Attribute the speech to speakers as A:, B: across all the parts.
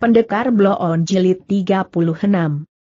A: Pendekar Bloon Jilid 36.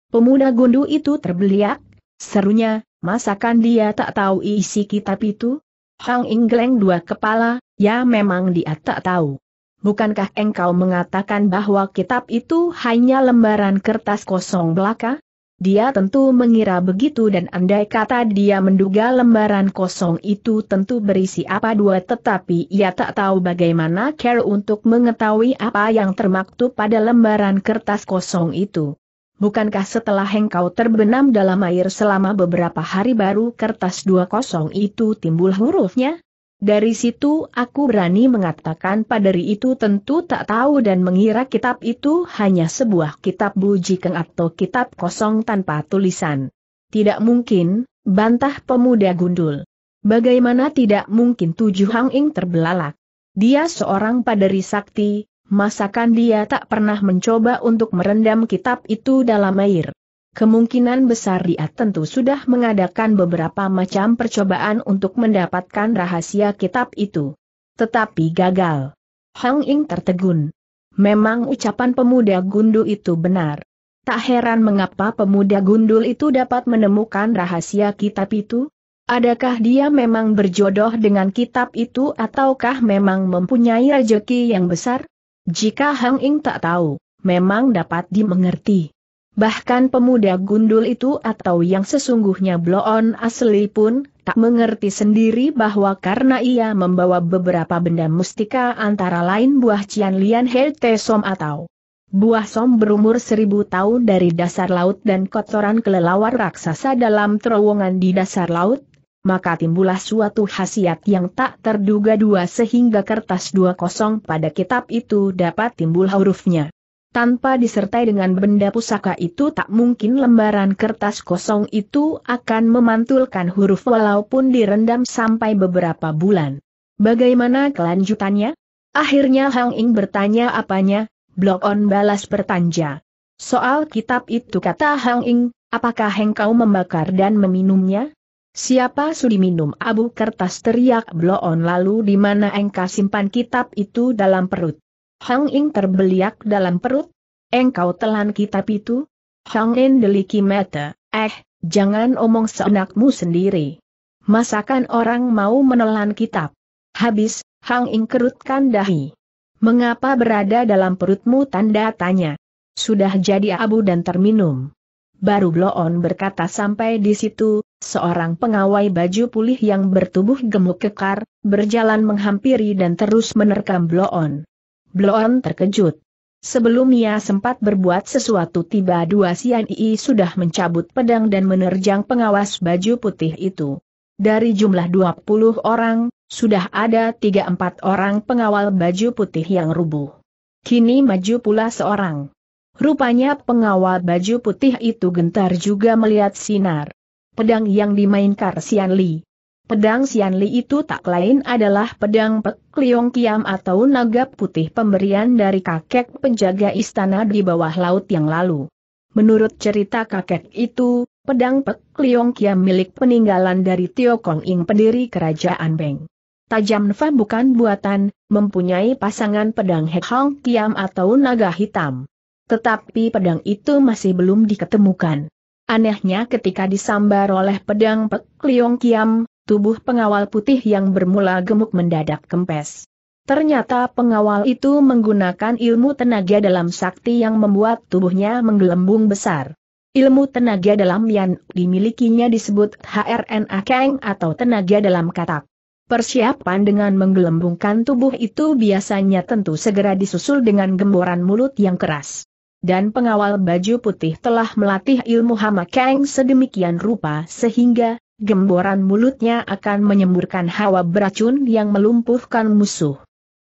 A: Pemuda gundu itu terbeliak, serunya, masakan dia tak tahu isi kitab itu? Hang Inggleng dua kepala, ya memang dia tak tahu. Bukankah engkau mengatakan bahwa kitab itu hanya lembaran kertas kosong belaka? Dia tentu mengira begitu dan andai kata dia menduga lembaran kosong itu tentu berisi apa dua tetapi ia tak tahu bagaimana care untuk mengetahui apa yang termaktub pada lembaran kertas kosong itu. Bukankah setelah engkau terbenam dalam air selama beberapa hari baru kertas dua kosong itu timbul hurufnya? Dari situ aku berani mengatakan padari itu tentu tak tahu dan mengira kitab itu hanya sebuah kitab bujikeng atau kitab kosong tanpa tulisan. Tidak mungkin, bantah pemuda gundul. Bagaimana tidak mungkin tujuh Hang Ing terbelalak? Dia seorang padari sakti, masakan dia tak pernah mencoba untuk merendam kitab itu dalam air kemungkinan besar dia tentu sudah mengadakan beberapa macam percobaan untuk mendapatkan rahasia kitab itu. Tetapi gagal. Hang Ing tertegun. Memang ucapan pemuda gundul itu benar. Tak heran mengapa pemuda gundul itu dapat menemukan rahasia kitab itu. Adakah dia memang berjodoh dengan kitab itu ataukah memang mempunyai rejeki yang besar? Jika Hang Ing tak tahu, memang dapat dimengerti. Bahkan pemuda gundul itu atau yang sesungguhnya bloon asli pun, tak mengerti sendiri bahwa karena ia membawa beberapa benda mustika antara lain buah cian lian helte som atau buah som berumur seribu tahun dari dasar laut dan kotoran kelelawar raksasa dalam terowongan di dasar laut, maka timbullah suatu khasiat yang tak terduga dua sehingga kertas dua kosong pada kitab itu dapat timbul hurufnya tanpa disertai dengan benda pusaka itu tak mungkin lembaran kertas kosong itu akan memantulkan huruf walaupun direndam sampai beberapa bulan. Bagaimana kelanjutannya? Akhirnya Hang Ing bertanya apanya, Blok On balas bertanya. Soal kitab itu kata Hang Ing, apakah engkau membakar dan meminumnya? Siapa sudi minum abu kertas teriak bloon lalu di mana engkau simpan kitab itu dalam perut? Hang Ing terbeliak dalam perut, Engkau telan kitab itu? Hang En deliki mata, eh, jangan omong seenakmu sendiri. Masakan orang mau menelan kitab? Habis, Hang In kerutkan dahi. Mengapa berada dalam perutmu tanda tanya? Sudah jadi abu dan terminum. Baru Bloon berkata sampai di situ, seorang pengawai baju pulih yang bertubuh gemuk kekar, berjalan menghampiri dan terus menerkam Bloon. Bloon terkejut. Sebelum ia sempat berbuat sesuatu tiba dua Sian Ii sudah mencabut pedang dan menerjang pengawas baju putih itu. Dari jumlah 20 orang, sudah ada 3-4 orang pengawal baju putih yang rubuh. Kini maju pula seorang. Rupanya pengawal baju putih itu gentar juga melihat sinar. Pedang yang dimainkan Sian Li. Pedang Xianli itu tak lain adalah pedang Pek Liong Kiam atau naga putih pemberian dari kakek penjaga istana di bawah laut yang lalu. Menurut cerita kakek itu, pedang Pek Liong Kiam milik peninggalan dari Tio Kong Ing pendiri kerajaan Beng. Tajam Nfa bukan buatan, mempunyai pasangan pedang Hek Hong Kiam atau naga hitam. Tetapi pedang itu masih belum diketemukan. Anehnya ketika disambar oleh pedang Pek Liong Kiam, tubuh pengawal putih yang bermula gemuk mendadak kempes. Ternyata pengawal itu menggunakan ilmu tenaga dalam sakti yang membuat tubuhnya menggelembung besar. Ilmu tenaga dalam yang dimilikinya disebut HRN Akeng atau tenaga dalam katak. Persiapan dengan menggelembungkan tubuh itu biasanya tentu segera disusul dengan gemboran mulut yang keras. Dan pengawal baju putih telah melatih ilmu Hama Hamakeng sedemikian rupa sehingga gemboran mulutnya akan menyemburkan hawa beracun yang melumpuhkan musuh.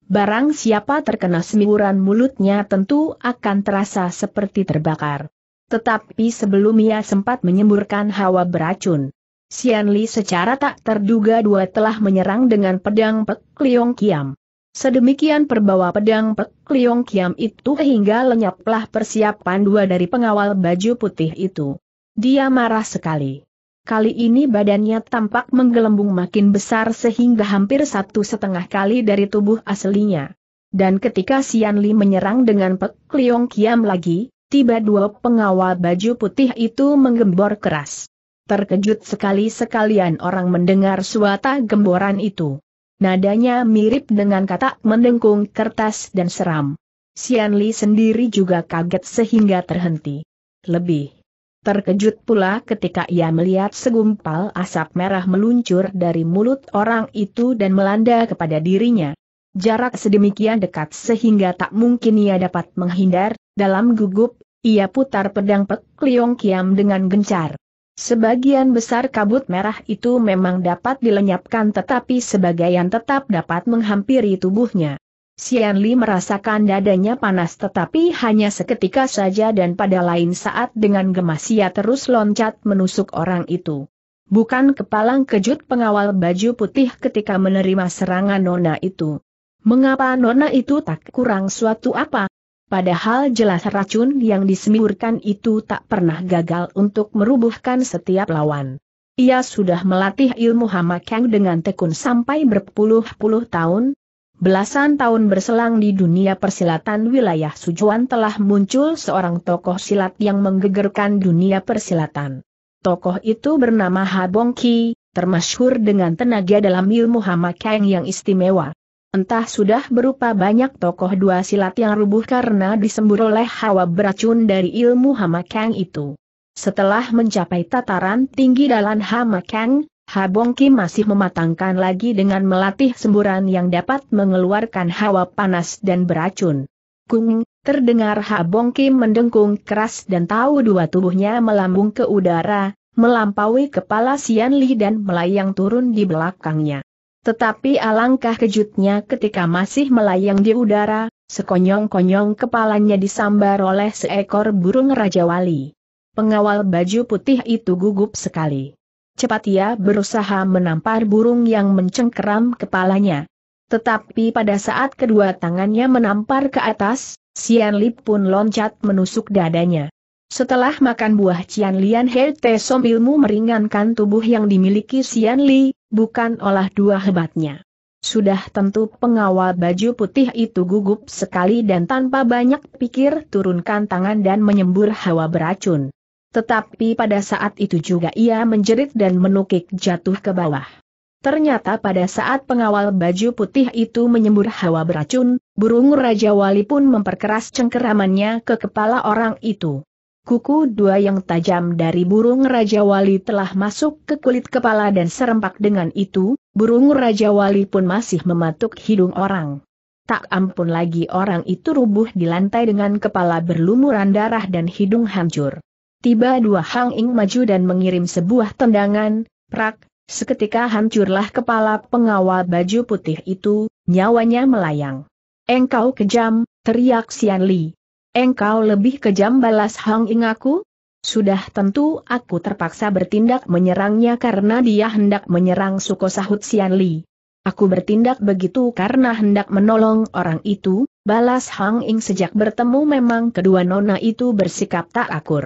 A: Barang siapa terkena semburan mulutnya tentu akan terasa seperti terbakar. Tetapi sebelum ia sempat menyemburkan hawa beracun, Xian Li secara tak terduga dua telah menyerang dengan pedang Pek Liong Kiam. Sedemikian perbawa pedang Pek Liong Kiam itu hingga lenyaplah persiapan dua dari pengawal baju putih itu. Dia marah sekali. Kali ini badannya tampak menggelembung makin besar sehingga hampir satu setengah kali dari tubuh aslinya. Dan ketika Sian Li menyerang dengan Pek Liong Kiam lagi, tiba dua pengawal baju putih itu menggembor keras. Terkejut sekali sekalian orang mendengar suara gemboran itu. Nadanya mirip dengan kata mendengkung kertas dan seram. Sian Li sendiri juga kaget sehingga terhenti. Lebih Terkejut pula ketika ia melihat segumpal asap merah meluncur dari mulut orang itu dan melanda kepada dirinya. Jarak sedemikian dekat sehingga tak mungkin ia dapat menghindar, dalam gugup, ia putar pedang Pek Liong Kiam dengan gencar. Sebagian besar kabut merah itu memang dapat dilenyapkan tetapi sebagian tetap dapat menghampiri tubuhnya. Xian Li merasakan dadanya panas tetapi hanya seketika saja dan pada lain saat dengan gemas ia terus loncat menusuk orang itu. Bukan kepalang kejut pengawal baju putih ketika menerima serangan nona itu. Mengapa nona itu tak kurang suatu apa? Padahal jelas racun yang disemburkan itu tak pernah gagal untuk merubuhkan setiap lawan. Ia sudah melatih ilmu Hamakang dengan tekun sampai berpuluh-puluh tahun, Belasan tahun berselang di dunia persilatan wilayah Sujuan telah muncul seorang tokoh silat yang menggegerkan dunia persilatan. Tokoh itu bernama Habong Ki, termasyhur dengan tenaga dalam ilmu Hama Kang yang istimewa. Entah sudah berupa banyak tokoh dua silat yang rubuh karena disembur oleh hawa beracun dari ilmu Hama Kang itu. Setelah mencapai tataran tinggi dalam Hama Kang, Habongki masih mematangkan lagi dengan melatih semburan yang dapat mengeluarkan hawa panas dan beracun. Kung, terdengar Habongki mendengkung keras dan tahu dua tubuhnya melambung ke udara, melampaui kepala Sian Li dan melayang turun di belakangnya. Tetapi alangkah kejutnya ketika masih melayang di udara, sekonyong-konyong kepalanya disambar oleh seekor burung Raja Wali. Pengawal baju putih itu gugup sekali. Cepat ia berusaha menampar burung yang mencengkeram kepalanya. Tetapi pada saat kedua tangannya menampar ke atas, Xian Li pun loncat menusuk dadanya. Setelah makan buah Cian Lian He Te Som meringankan tubuh yang dimiliki Xian Li, bukan olah dua hebatnya. Sudah tentu pengawal baju putih itu gugup sekali dan tanpa banyak pikir turunkan tangan dan menyembur hawa beracun. Tetapi pada saat itu juga ia menjerit dan menukik jatuh ke bawah. Ternyata pada saat pengawal baju putih itu menyembur hawa beracun, burung Raja Wali pun memperkeras cengkeramannya ke kepala orang itu. Kuku dua yang tajam dari burung Raja Wali telah masuk ke kulit kepala dan serempak dengan itu, burung Raja Wali pun masih mematuk hidung orang. Tak ampun lagi orang itu rubuh di lantai dengan kepala berlumuran darah dan hidung hancur. Tiba dua Hang Ing maju dan mengirim sebuah tendangan, prak, seketika hancurlah kepala pengawal baju putih itu, nyawanya melayang. Engkau kejam, teriak Sian Li. Engkau lebih kejam balas Hang Ing aku? Sudah tentu aku terpaksa bertindak menyerangnya karena dia hendak menyerang suko sahut Sian Li. Aku bertindak begitu karena hendak menolong orang itu, balas Hang Ing sejak bertemu memang kedua nona itu bersikap tak akur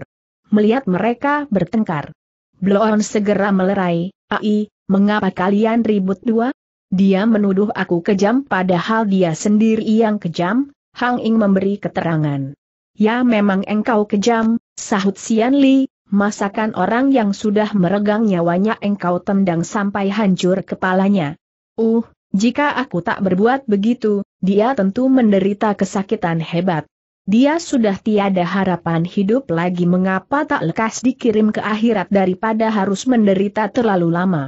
A: melihat mereka bertengkar. Bloon segera melerai, Ai, mengapa kalian ribut dua? Dia menuduh aku kejam padahal dia sendiri yang kejam, Hang Ing memberi keterangan. Ya memang engkau kejam, sahut Sian Li, masakan orang yang sudah meregang nyawanya engkau tendang sampai hancur kepalanya. Uh, jika aku tak berbuat begitu, dia tentu menderita kesakitan hebat. Dia sudah tiada harapan hidup lagi mengapa tak lekas dikirim ke akhirat daripada harus menderita terlalu lama.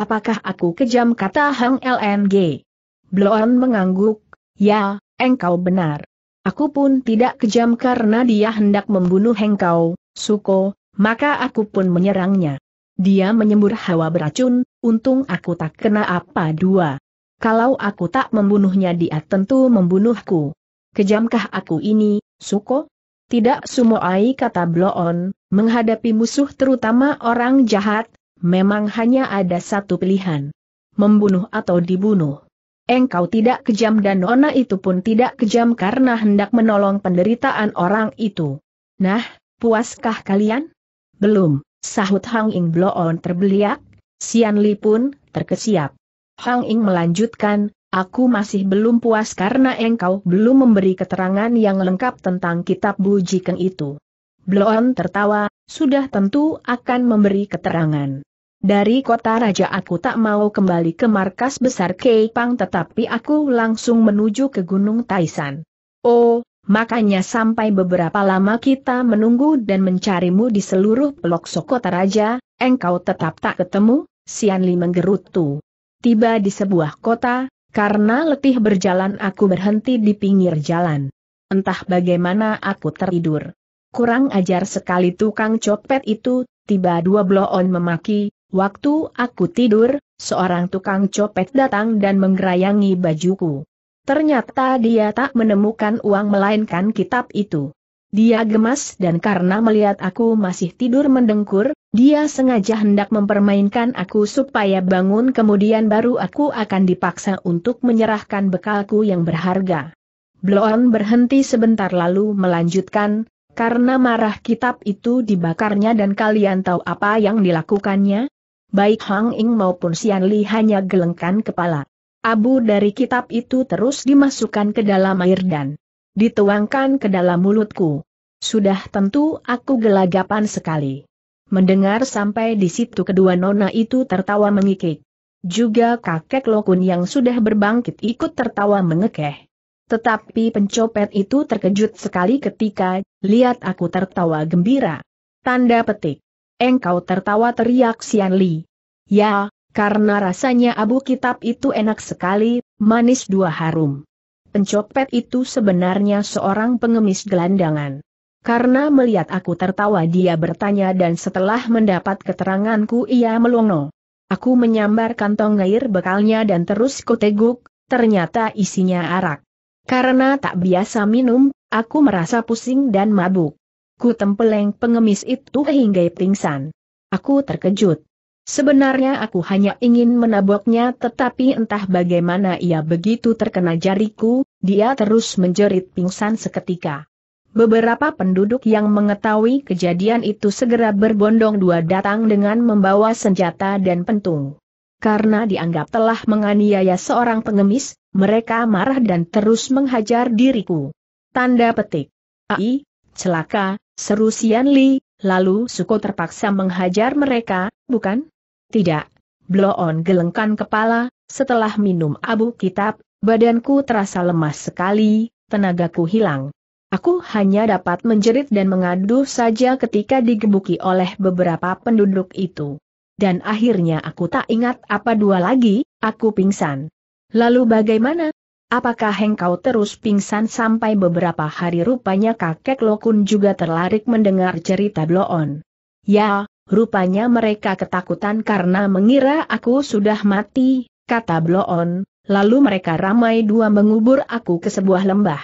A: Apakah aku kejam kata Hang LNG? Bloon mengangguk, ya, engkau benar. Aku pun tidak kejam karena dia hendak membunuh engkau, Suko, maka aku pun menyerangnya. Dia menyembur hawa beracun, untung aku tak kena apa dua. Kalau aku tak membunuhnya dia tentu membunuhku. Kejamkah aku ini, Suko? Tidak sumoai kata Bloon, menghadapi musuh terutama orang jahat, memang hanya ada satu pilihan. Membunuh atau dibunuh. Engkau tidak kejam dan Nona itu pun tidak kejam karena hendak menolong penderitaan orang itu. Nah, puaskah kalian? Belum, sahut Hang Ing Bloon terbeliak, Sian Li pun terkesiap. Hang Ing melanjutkan, Aku masih belum puas karena engkau belum memberi keterangan yang lengkap tentang kitab bujikan itu. Bloon tertawa, sudah tentu akan memberi keterangan. Dari kota raja aku tak mau kembali ke markas besar Keipang tetapi aku langsung menuju ke Gunung Taisan. Oh, makanya sampai beberapa lama kita menunggu dan mencarimu di seluruh blok kota raja, engkau tetap tak ketemu, Sianli menggerutu. Tiba di sebuah kota, karena letih berjalan aku berhenti di pinggir jalan. Entah bagaimana aku tertidur. Kurang ajar sekali tukang copet itu, tiba dua bloon memaki, waktu aku tidur, seorang tukang copet datang dan menggerayangi bajuku. Ternyata dia tak menemukan uang melainkan kitab itu. Dia gemas dan karena melihat aku masih tidur mendengkur, dia sengaja hendak mempermainkan aku supaya bangun kemudian baru aku akan dipaksa untuk menyerahkan bekalku yang berharga. Bloon berhenti sebentar lalu melanjutkan, karena marah kitab itu dibakarnya dan kalian tahu apa yang dilakukannya? Baik Hang Ing maupun Sian Li hanya gelengkan kepala. Abu dari kitab itu terus dimasukkan ke dalam air dan dituangkan ke dalam mulutku. Sudah tentu aku gelagapan sekali. Mendengar sampai di situ kedua nona itu tertawa mengikik. Juga kakek Lokun yang sudah berbangkit ikut tertawa mengekeh. Tetapi pencopet itu terkejut sekali ketika, lihat aku tertawa gembira. Tanda petik. Engkau tertawa teriak Sian Li. Ya, karena rasanya abu kitab itu enak sekali, manis dua harum. Pencopet itu sebenarnya seorang pengemis gelandangan. Karena melihat aku tertawa dia bertanya dan setelah mendapat keteranganku ia melongo. Aku menyambar kantong air bekalnya dan terus kuteguk, ternyata isinya arak. Karena tak biasa minum, aku merasa pusing dan mabuk. Ku tempeleng pengemis itu hingga pingsan. Aku terkejut. Sebenarnya aku hanya ingin menaboknya tetapi entah bagaimana ia begitu terkena jariku, dia terus menjerit pingsan seketika. Beberapa penduduk yang mengetahui kejadian itu segera berbondong dua datang dengan membawa senjata dan pentung. Karena dianggap telah menganiaya seorang pengemis, mereka marah dan terus menghajar diriku. Tanda petik. Ai, celaka, seru Sian Li, lalu Suko terpaksa menghajar mereka, bukan? Tidak. Bloon gelengkan kepala, setelah minum abu kitab, badanku terasa lemas sekali, tenagaku hilang. Aku hanya dapat menjerit dan mengadu saja ketika digebuki oleh beberapa penduduk itu. Dan akhirnya aku tak ingat apa dua lagi, aku pingsan. Lalu bagaimana? Apakah engkau terus pingsan sampai beberapa hari rupanya kakek Lokun juga terlarik mendengar cerita Bloon. Ya, rupanya mereka ketakutan karena mengira aku sudah mati, kata Bloon, lalu mereka ramai dua mengubur aku ke sebuah lembah.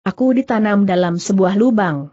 A: Aku ditanam dalam sebuah lubang.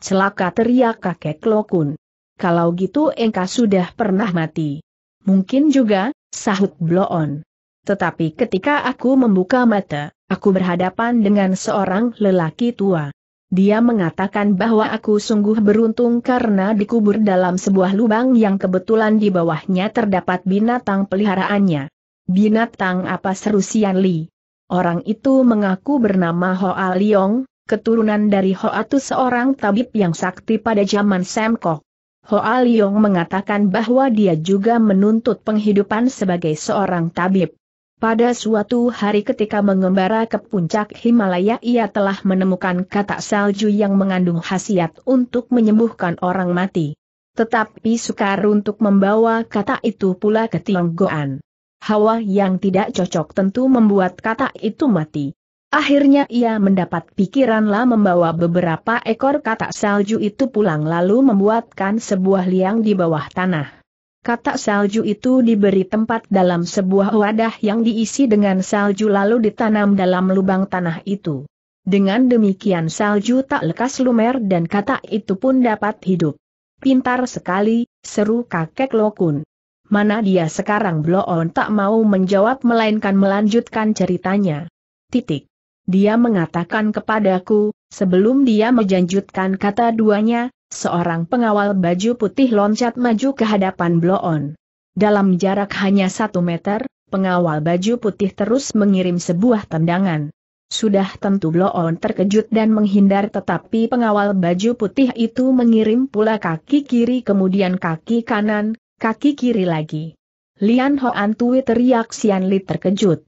A: Celaka teriak kakek Lokun. Kalau gitu engkau sudah pernah mati. Mungkin juga, sahut Bloon. Tetapi ketika aku membuka mata, aku berhadapan dengan seorang lelaki tua. Dia mengatakan bahwa aku sungguh beruntung karena dikubur dalam sebuah lubang yang kebetulan di bawahnya terdapat binatang peliharaannya. Binatang apa seru Sian Li? Orang itu mengaku bernama Hoa Liong, keturunan dari Atu, seorang tabib yang sakti pada zaman Semkok. Hoa Liong mengatakan bahwa dia juga menuntut penghidupan sebagai seorang tabib. Pada suatu hari ketika mengembara ke puncak Himalaya ia telah menemukan kata salju yang mengandung khasiat untuk menyembuhkan orang mati. Tetapi sukar untuk membawa kata itu pula ke Tionggoan. Hawa yang tidak cocok tentu membuat katak itu mati. Akhirnya ia mendapat pikiranlah membawa beberapa ekor katak salju itu pulang lalu membuatkan sebuah liang di bawah tanah. Katak salju itu diberi tempat dalam sebuah wadah yang diisi dengan salju lalu ditanam dalam lubang tanah itu. Dengan demikian salju tak lekas lumer dan katak itu pun dapat hidup. Pintar sekali, seru kakek Lokun mana dia sekarang Bloon on tak mau menjawab melainkan melanjutkan ceritanya. Titik. Dia mengatakan kepadaku, sebelum dia melanjutkan kata duanya, seorang pengawal baju putih loncat maju ke hadapan Bloon. Dalam jarak hanya satu meter, pengawal baju putih terus mengirim sebuah tendangan. Sudah tentu Bloon terkejut dan menghindar tetapi pengawal baju putih itu mengirim pula kaki kiri kemudian kaki kanan, Kaki kiri lagi. Lian Hoan Tui teriak Sian Li terkejut.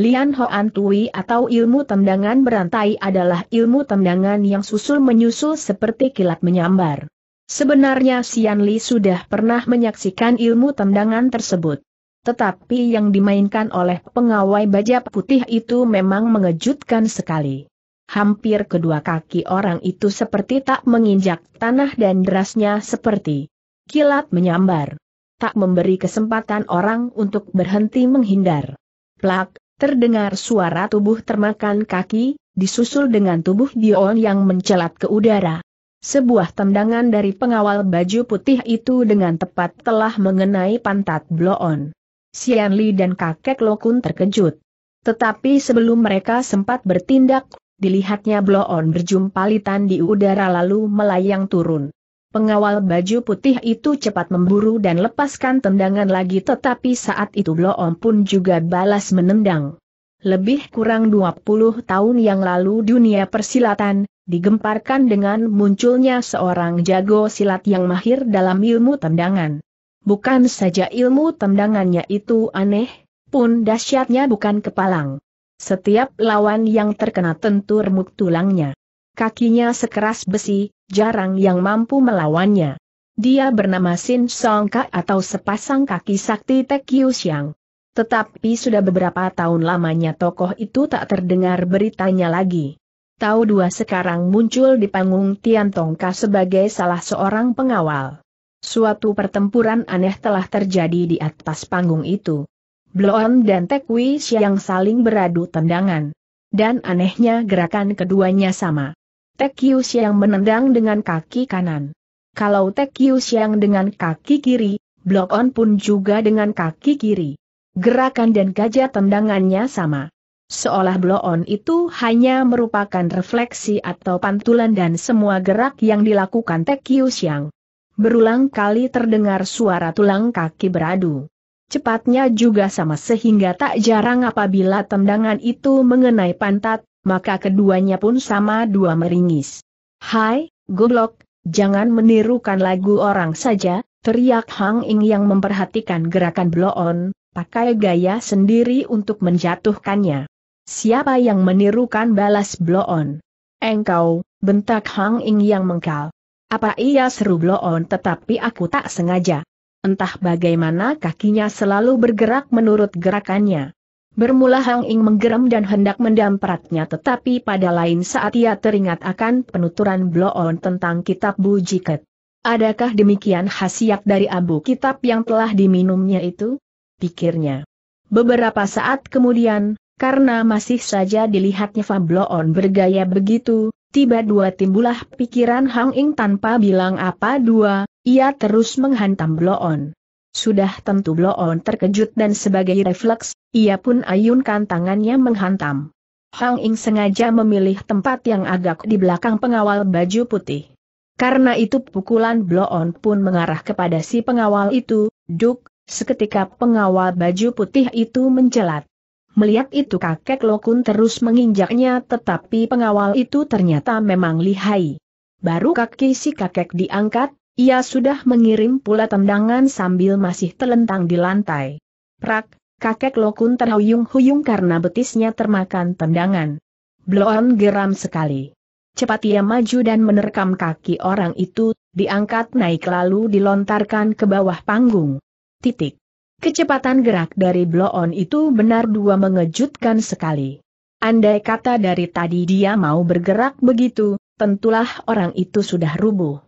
A: Lian Hoan Tui atau ilmu tendangan berantai adalah ilmu tendangan yang susul-menyusul seperti kilat menyambar. Sebenarnya Sian Li sudah pernah menyaksikan ilmu tendangan tersebut. Tetapi yang dimainkan oleh pengawai baja putih itu memang mengejutkan sekali. Hampir kedua kaki orang itu seperti tak menginjak tanah dan derasnya seperti kilat menyambar tak memberi kesempatan orang untuk berhenti menghindar. Plak, terdengar suara tubuh termakan kaki, disusul dengan tubuh Dion yang mencelat ke udara. Sebuah tendangan dari pengawal baju putih itu dengan tepat telah mengenai pantat Bloon. Sian Li dan kakek Lokun terkejut. Tetapi sebelum mereka sempat bertindak, dilihatnya Bloon berjumpa litan di udara lalu melayang turun. Pengawal baju putih itu cepat memburu dan lepaskan tendangan lagi tetapi saat itu Bloom pun juga balas menendang. Lebih kurang 20 tahun yang lalu dunia persilatan, digemparkan dengan munculnya seorang jago silat yang mahir dalam ilmu tendangan. Bukan saja ilmu tendangannya itu aneh, pun dahsyatnya bukan kepalang. Setiap lawan yang terkena tentu remuk tulangnya. Kakinya sekeras besi, jarang yang mampu melawannya. Dia bernama Sin Songka atau sepasang kaki sakti Tekyu Yusyang. Tetapi sudah beberapa tahun lamanya tokoh itu tak terdengar beritanya lagi. Tahu dua sekarang muncul di panggung Tian Tongka sebagai salah seorang pengawal. Suatu pertempuran aneh telah terjadi di atas panggung itu. Bloon dan Tekwi yang saling beradu tendangan. Dan anehnya gerakan keduanya sama. Tekius yang menendang dengan kaki kanan. Kalau Tekius yang dengan kaki kiri, Blok On pun juga dengan kaki kiri. Gerakan dan gajah tendangannya sama. Seolah Blok On itu hanya merupakan refleksi atau pantulan dan semua gerak yang dilakukan Tekius yang berulang kali terdengar suara tulang kaki beradu. Cepatnya juga sama sehingga tak jarang apabila tendangan itu mengenai pantat, maka keduanya pun sama dua meringis. Hai, goblok, jangan menirukan lagu orang saja, teriak Hang Ing yang memperhatikan gerakan bloon, pakai gaya sendiri untuk menjatuhkannya. Siapa yang menirukan balas bloon? Engkau, bentak Hang Ing yang mengkal. Apa ia seru bloon tetapi aku tak sengaja. Entah bagaimana kakinya selalu bergerak menurut gerakannya. Bermula Hang Ing menggeram dan hendak mendampratnya tetapi pada lain saat ia teringat akan penuturan bloon tentang kitab Bujiket. Adakah demikian khasiat dari abu kitab yang telah diminumnya itu? Pikirnya. Beberapa saat kemudian, karena masih saja dilihatnya Fabloon Bloon bergaya begitu, tiba dua timbulah pikiran Hang Ing tanpa bilang apa dua, ia terus menghantam Bloon. Sudah tentu Bloon terkejut dan sebagai refleks, ia pun ayunkan tangannya menghantam. Hang Ing sengaja memilih tempat yang agak di belakang pengawal baju putih. Karena itu pukulan Bloon pun mengarah kepada si pengawal itu, duk, seketika pengawal baju putih itu menjelat. Melihat itu kakek Lokun terus menginjaknya tetapi pengawal itu ternyata memang lihai. Baru kaki si kakek diangkat, ia sudah mengirim pula tendangan sambil masih telentang di lantai. Prak, kakek Lokun terhuyung-huyung karena betisnya termakan tendangan. Bloon geram sekali. Cepat ia maju dan menerkam kaki orang itu, diangkat naik lalu dilontarkan ke bawah panggung. Titik. Kecepatan gerak dari bloon itu benar dua mengejutkan sekali. Andai kata dari tadi dia mau bergerak begitu, tentulah orang itu sudah rubuh.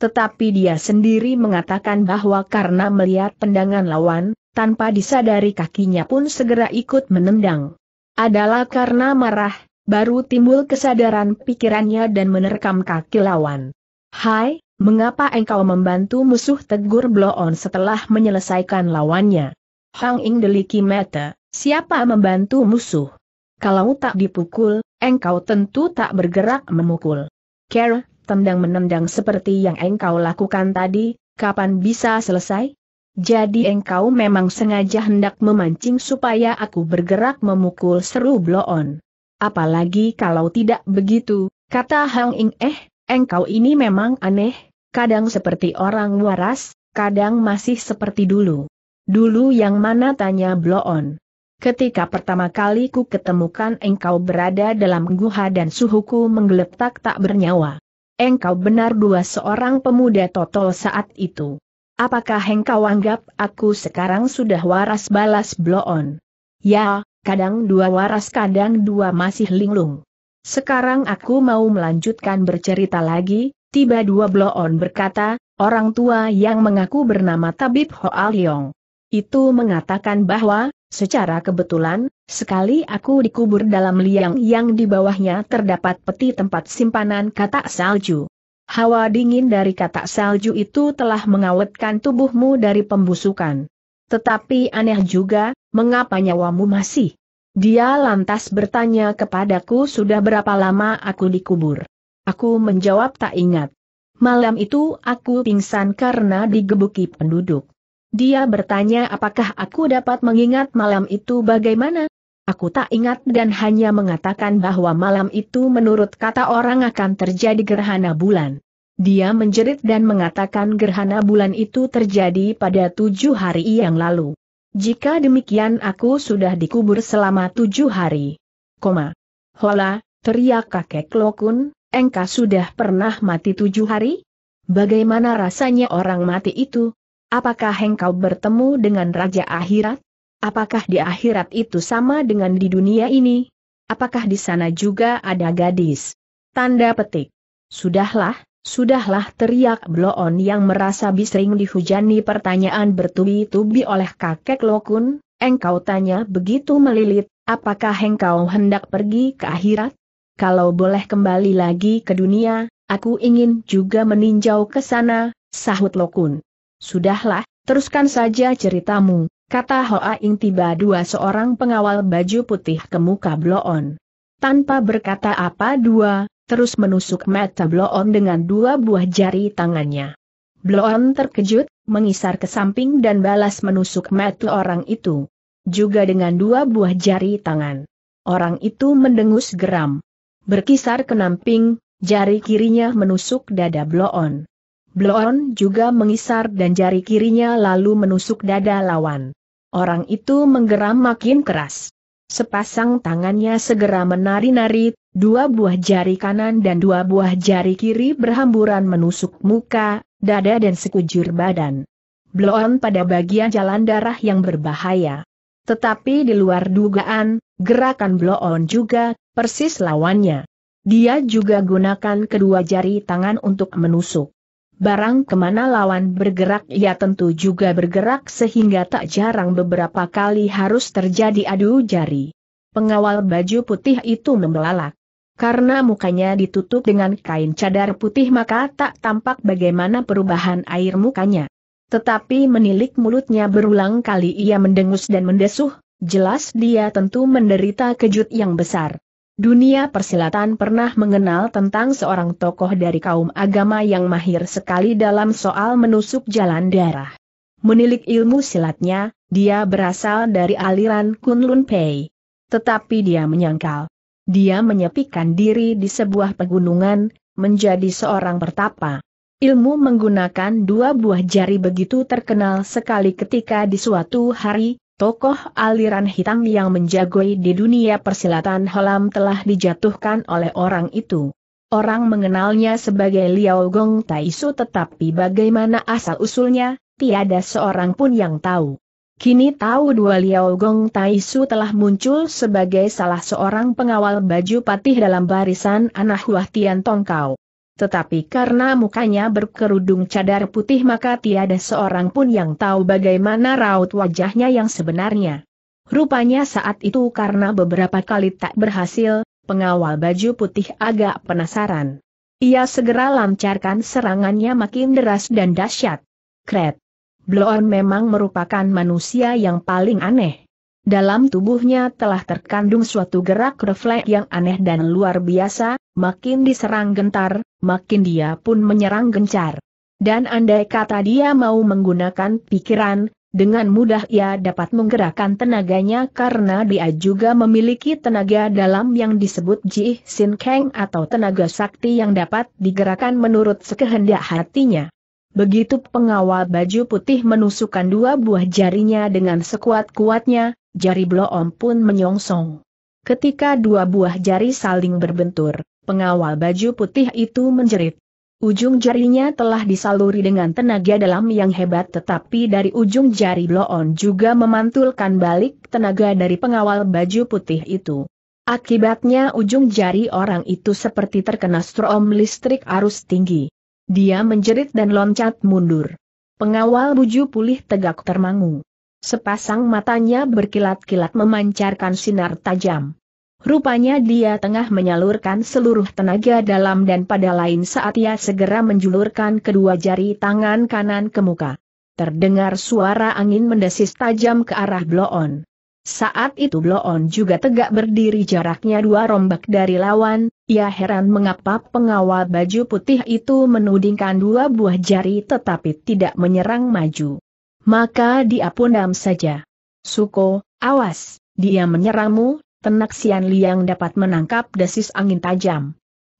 A: Tetapi dia sendiri mengatakan bahwa karena melihat pendangan lawan, tanpa disadari kakinya pun segera ikut menendang. Adalah karena marah, baru timbul kesadaran pikirannya dan menerkam kaki lawan. Hai, mengapa engkau membantu musuh tegur bloon setelah menyelesaikan lawannya? Hang Ing deliki mata, siapa membantu musuh? Kalau tak dipukul, engkau tentu tak bergerak memukul. Care, tendang-menendang seperti yang engkau lakukan tadi, kapan bisa selesai? Jadi engkau memang sengaja hendak memancing supaya aku bergerak memukul seru bloon. Apalagi kalau tidak begitu, kata Hang Ing eh, engkau ini memang aneh, kadang seperti orang waras, kadang masih seperti dulu. Dulu yang mana tanya bloon. Ketika pertama kali ku ketemukan engkau berada dalam guha dan suhuku menggeletak tak bernyawa engkau benar dua seorang pemuda totol saat itu. Apakah engkau anggap aku sekarang sudah waras balas bloon? Ya, kadang dua waras kadang dua masih linglung. Sekarang aku mau melanjutkan bercerita lagi, tiba dua bloon berkata, orang tua yang mengaku bernama Tabib Hoal Yong. Itu mengatakan bahwa, secara kebetulan, sekali aku dikubur dalam liang yang di bawahnya terdapat peti tempat simpanan katak salju. Hawa dingin dari katak salju itu telah mengawetkan tubuhmu dari pembusukan. Tetapi aneh juga, mengapa nyawamu masih? Dia lantas bertanya kepadaku sudah berapa lama aku dikubur. Aku menjawab tak ingat. Malam itu aku pingsan karena digebuki penduduk. Dia bertanya apakah aku dapat mengingat malam itu bagaimana? Aku tak ingat dan hanya mengatakan bahwa malam itu menurut kata orang akan terjadi gerhana bulan. Dia menjerit dan mengatakan gerhana bulan itu terjadi pada tujuh hari yang lalu. Jika demikian aku sudah dikubur selama tujuh hari. Koma. Hola, teriak kakek Lokun, engkau sudah pernah mati tujuh hari? Bagaimana rasanya orang mati itu? Apakah engkau bertemu dengan Raja Akhirat? Apakah di akhirat itu sama dengan di dunia ini? Apakah di sana juga ada gadis? Tanda petik. Sudahlah, sudahlah teriak Bloon yang merasa bisring dihujani pertanyaan bertubi-tubi oleh kakek Lokun, engkau tanya begitu melilit, apakah engkau hendak pergi ke akhirat? Kalau boleh kembali lagi ke dunia, aku ingin juga meninjau ke sana, sahut Lokun. Sudahlah, teruskan saja ceritamu, kata Hoa Ing tiba dua seorang pengawal baju putih ke muka Bloon. Tanpa berkata apa dua, terus menusuk mata Bloon dengan dua buah jari tangannya. Bloon terkejut, mengisar ke samping dan balas menusuk mata orang itu. Juga dengan dua buah jari tangan. Orang itu mendengus geram. Berkisar ke namping, jari kirinya menusuk dada Bloon. Bloon juga mengisar dan jari kirinya lalu menusuk dada lawan. Orang itu menggeram makin keras. Sepasang tangannya segera menari-nari, dua buah jari kanan dan dua buah jari kiri berhamburan menusuk muka, dada dan sekujur badan. Bloon pada bagian jalan darah yang berbahaya. Tetapi di luar dugaan, gerakan bloon juga, persis lawannya. Dia juga gunakan kedua jari tangan untuk menusuk barang kemana lawan bergerak ia ya tentu juga bergerak sehingga tak jarang beberapa kali harus terjadi adu jari. Pengawal baju putih itu membelalak. Karena mukanya ditutup dengan kain cadar putih maka tak tampak bagaimana perubahan air mukanya. Tetapi menilik mulutnya berulang kali ia mendengus dan mendesuh, jelas dia tentu menderita kejut yang besar. Dunia persilatan pernah mengenal tentang seorang tokoh dari kaum agama yang mahir sekali dalam soal menusuk jalan darah. Menilik ilmu silatnya, dia berasal dari aliran Kunlun Pei. Tetapi dia menyangkal. Dia menyepikan diri di sebuah pegunungan, menjadi seorang pertapa. Ilmu menggunakan dua buah jari begitu terkenal sekali ketika di suatu hari, tokoh aliran hitam yang menjagoi di dunia persilatan halam telah dijatuhkan oleh orang itu. Orang mengenalnya sebagai Liao Gong Taisu tetapi bagaimana asal-usulnya, tiada seorang pun yang tahu. Kini tahu dua Liao Gong Taisu telah muncul sebagai salah seorang pengawal baju patih dalam barisan anak Huah Tian Tongkau tetapi karena mukanya berkerudung cadar putih maka tiada seorang pun yang tahu bagaimana raut wajahnya yang sebenarnya. Rupanya saat itu karena beberapa kali tak berhasil, pengawal baju putih agak penasaran. Ia segera lancarkan serangannya makin deras dan dahsyat. Kret. Bloon memang merupakan manusia yang paling aneh. Dalam tubuhnya telah terkandung suatu gerak refleks yang aneh dan luar biasa, makin diserang gentar, makin dia pun menyerang gencar. Dan andai kata dia mau menggunakan pikiran, dengan mudah ia dapat menggerakkan tenaganya karena dia juga memiliki tenaga dalam yang disebut Ji Sin Kang atau tenaga sakti yang dapat digerakkan menurut sekehendak hatinya. Begitu pengawal baju putih menusukkan dua buah jarinya dengan sekuat-kuatnya, jari bloom pun menyongsong. Ketika dua buah jari saling berbentur, Pengawal baju putih itu menjerit. Ujung jarinya telah disaluri dengan tenaga dalam yang hebat tetapi dari ujung jari bloon juga memantulkan balik tenaga dari pengawal baju putih itu. Akibatnya ujung jari orang itu seperti terkena strom listrik arus tinggi. Dia menjerit dan loncat mundur. Pengawal buju pulih tegak termangu. Sepasang matanya berkilat-kilat memancarkan sinar tajam. Rupanya dia tengah menyalurkan seluruh tenaga dalam dan pada lain saat ia segera menjulurkan kedua jari tangan kanan ke muka. Terdengar suara angin mendesis tajam ke arah Bloon. Saat itu Bloon juga tegak berdiri jaraknya dua rombak dari lawan, ia heran mengapa pengawal baju putih itu menudingkan dua buah jari tetapi tidak menyerang maju. Maka dia pun dam saja. Suko, awas, dia menyerangmu, Tenak Sian Liang dapat menangkap desis angin tajam.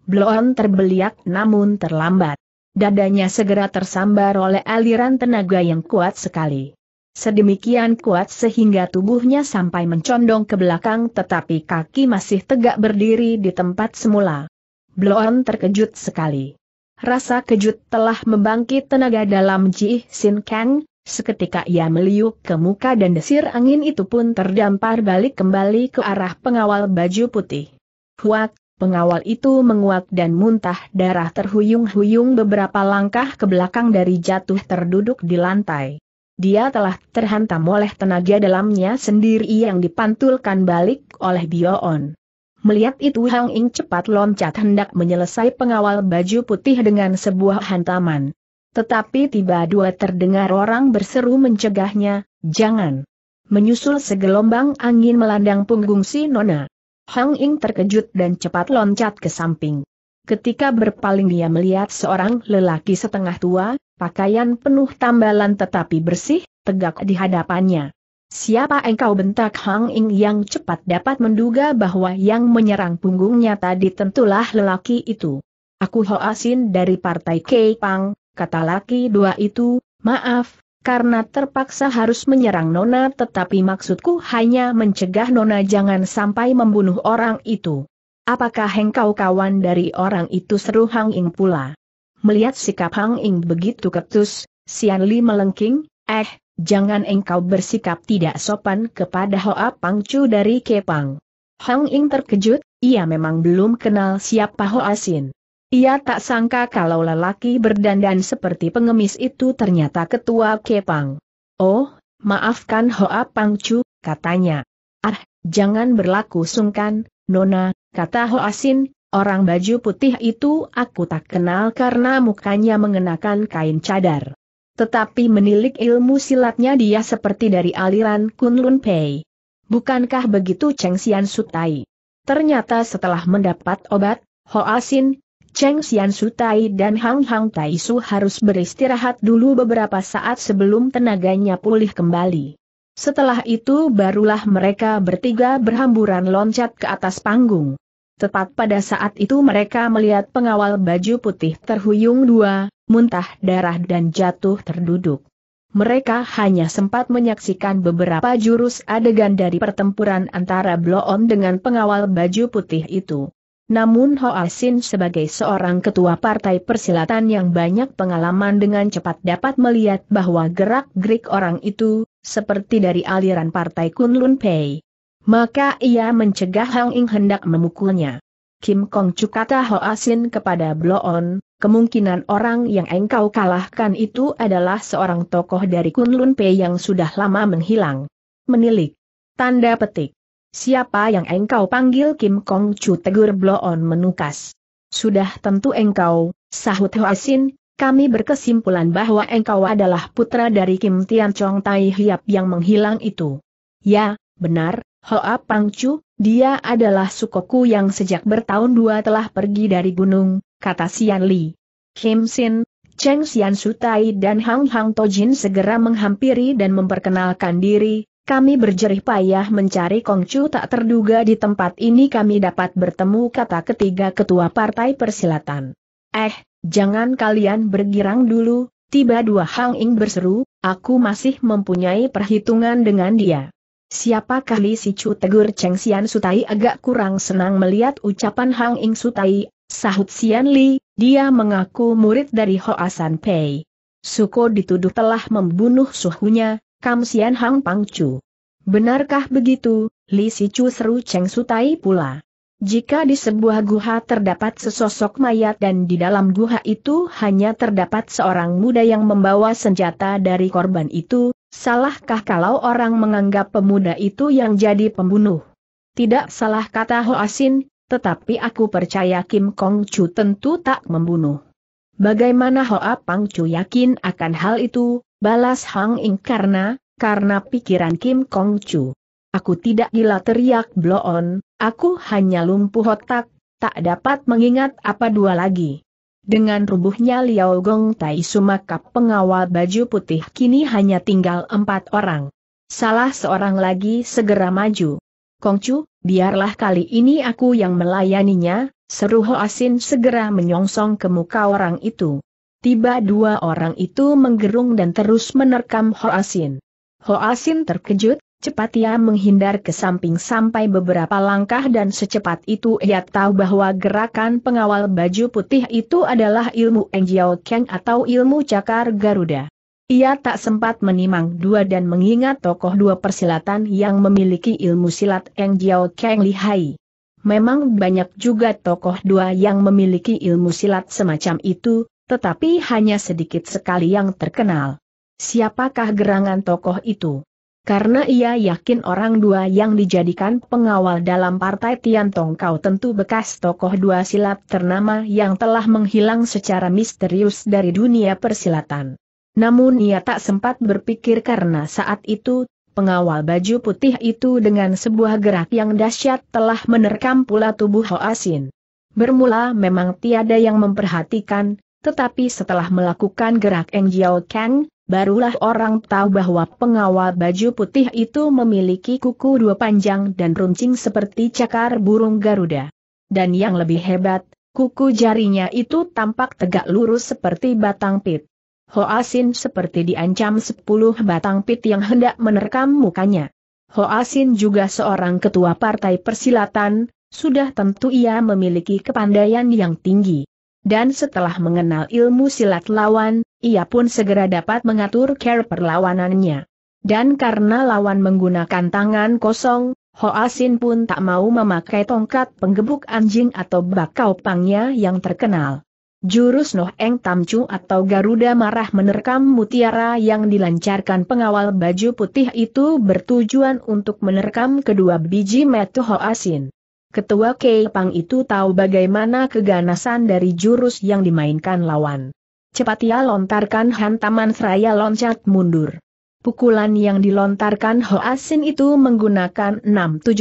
A: Bloon terbeliak namun terlambat. Dadanya segera tersambar oleh aliran tenaga yang kuat sekali. Sedemikian kuat sehingga tubuhnya sampai mencondong ke belakang tetapi kaki masih tegak berdiri di tempat semula. Bloon terkejut sekali. Rasa kejut telah membangkit tenaga dalam Ji Sin Kang, Seketika ia meliuk ke muka dan desir angin itu pun terdampar balik kembali ke arah pengawal baju putih. Huak, pengawal itu menguak dan muntah darah terhuyung-huyung beberapa langkah ke belakang dari jatuh terduduk di lantai. Dia telah terhantam oleh tenaga dalamnya sendiri yang dipantulkan balik oleh Bioon. Melihat itu Hang Ing cepat loncat hendak menyelesai pengawal baju putih dengan sebuah hantaman. Tetapi tiba dua terdengar orang berseru mencegahnya, jangan. Menyusul segelombang angin melandang punggung si Nona. Hang Ing terkejut dan cepat loncat ke samping. Ketika berpaling dia melihat seorang lelaki setengah tua, pakaian penuh tambalan tetapi bersih, tegak di hadapannya. Siapa engkau bentak Hang Ing yang cepat dapat menduga bahwa yang menyerang punggungnya tadi tentulah lelaki itu. Aku Hoa Asin dari Partai Pang, kata laki dua itu, maaf, karena terpaksa harus menyerang Nona tetapi maksudku hanya mencegah Nona jangan sampai membunuh orang itu. Apakah engkau kawan dari orang itu seru Hang Ing pula? Melihat sikap Hang Ing begitu ketus, Sian Li melengking, eh, jangan engkau bersikap tidak sopan kepada Hoa Pangcu dari Kepang. Hang Ing terkejut, ia memang belum kenal siapa Hoa Sin. Ia tak sangka kalau lelaki berdandan seperti pengemis itu ternyata ketua Kepang. Oh, maafkan Hoa Pangcu, katanya. Ah, jangan berlaku sungkan, Nona, kata Hoa Sin, orang baju putih itu aku tak kenal karena mukanya mengenakan kain cadar. Tetapi menilik ilmu silatnya dia seperti dari aliran Kunlun Pei. Bukankah begitu Cheng Xian Sutai? Ternyata setelah mendapat obat, Hoa Sin, Cheng Xian Tai dan Hang Hang Tai Su harus beristirahat dulu beberapa saat sebelum tenaganya pulih kembali. Setelah itu barulah mereka bertiga berhamburan loncat ke atas panggung. Tepat pada saat itu mereka melihat pengawal baju putih terhuyung dua, muntah darah dan jatuh terduduk. Mereka hanya sempat menyaksikan beberapa jurus adegan dari pertempuran antara Bloon dengan pengawal baju putih itu. Namun Ho Sin sebagai seorang ketua partai persilatan yang banyak pengalaman dengan cepat dapat melihat bahwa gerak-gerik orang itu, seperti dari aliran partai Kunlun Pei. Maka ia mencegah Hang Ing hendak memukulnya. Kim Kong Chu kata Hoa Sin kepada Bloon, kemungkinan orang yang engkau kalahkan itu adalah seorang tokoh dari Kunlun Pei yang sudah lama menghilang. Menilik. Tanda petik. Siapa yang engkau panggil Kim Kong Chu tegur Bloon menukas. Sudah tentu engkau, sahut Hoasin, kami berkesimpulan bahwa engkau adalah putra dari Kim Tian Chong Tai Hiap yang menghilang itu. Ya, benar, Hoa Chu, dia adalah sukoku yang sejak bertahun dua telah pergi dari gunung, kata Sian Li. Kim Sin, Cheng Xian Sutai dan Hang Hang Tojin segera menghampiri dan memperkenalkan diri, kami berjerih payah mencari Kongcu tak terduga di tempat ini kami dapat bertemu kata ketiga ketua partai persilatan. Eh, jangan kalian bergirang dulu, tiba dua Hang Ing berseru, aku masih mempunyai perhitungan dengan dia. Siapakah Li Si Chu tegur Cheng Xian Sutai agak kurang senang melihat ucapan Hang Ing Sutai, sahut Xian Li, dia mengaku murid dari Hoa San Pei. Suko dituduh telah membunuh suhunya, Kam Sian Hang Pang Chu. Benarkah begitu, Li Si Chu seru Cheng Sutai pula. Jika di sebuah guha terdapat sesosok mayat dan di dalam guha itu hanya terdapat seorang muda yang membawa senjata dari korban itu, salahkah kalau orang menganggap pemuda itu yang jadi pembunuh? Tidak salah kata Ho Asin, tetapi aku percaya Kim Kong Chu tentu tak membunuh. Bagaimana Hoa Pang Chu yakin akan hal itu, Balas Hang Ing karena, karena pikiran Kim Kong Chu. Aku tidak gila teriak Bloon, aku hanya lumpuh otak, tak dapat mengingat apa dua lagi. Dengan rubuhnya Liao Gong Tai maka pengawal baju putih kini hanya tinggal empat orang. Salah seorang lagi segera maju. Kongcu, biarlah kali ini aku yang melayaninya, seru Ho Asin segera menyongsong ke muka orang itu. Tiba dua orang itu menggerung dan terus menerkam Ho Asin terkejut, cepat ia menghindar ke samping sampai beberapa langkah dan secepat itu ia tahu bahwa gerakan pengawal baju putih itu adalah ilmu Engjiao Kang atau ilmu cakar Garuda. Ia tak sempat menimang dua dan mengingat tokoh dua persilatan yang memiliki ilmu silat Engjiao Kang lihai. Memang banyak juga tokoh dua yang memiliki ilmu silat semacam itu, tetapi hanya sedikit sekali yang terkenal. Siapakah gerangan tokoh itu? Karena ia yakin orang dua yang dijadikan pengawal dalam partai Tiantong Kau tentu bekas tokoh dua silat ternama yang telah menghilang secara misterius dari dunia persilatan. Namun ia tak sempat berpikir karena saat itu, pengawal baju putih itu dengan sebuah gerak yang dahsyat telah menerkam pula tubuh Hoasin. Bermula memang tiada yang memperhatikan, tetapi setelah melakukan gerak Eng Jiao Kang, barulah orang tahu bahwa pengawal baju putih itu memiliki kuku dua panjang dan runcing seperti cakar burung Garuda. Dan yang lebih hebat, kuku jarinya itu tampak tegak lurus seperti batang pit. Ho Asin seperti diancam sepuluh batang pit yang hendak menerkam mukanya. Ho Asin juga seorang ketua partai persilatan, sudah tentu ia memiliki kepandaian yang tinggi. Dan setelah mengenal ilmu silat lawan, ia pun segera dapat mengatur care perlawanannya. Dan karena lawan menggunakan tangan kosong, Sin pun tak mau memakai tongkat penggebuk anjing atau bakau pangnya yang terkenal. Jurus Noh Eng Tamcu atau Garuda Marah menerkam mutiara yang dilancarkan pengawal baju putih itu bertujuan untuk menerkam kedua biji metu Sin. Ketua Kei itu tahu bagaimana keganasan dari jurus yang dimainkan lawan. Cepat ia lontarkan hantaman seraya loncat mundur. Pukulan yang dilontarkan Ho Asin itu menggunakan 6-7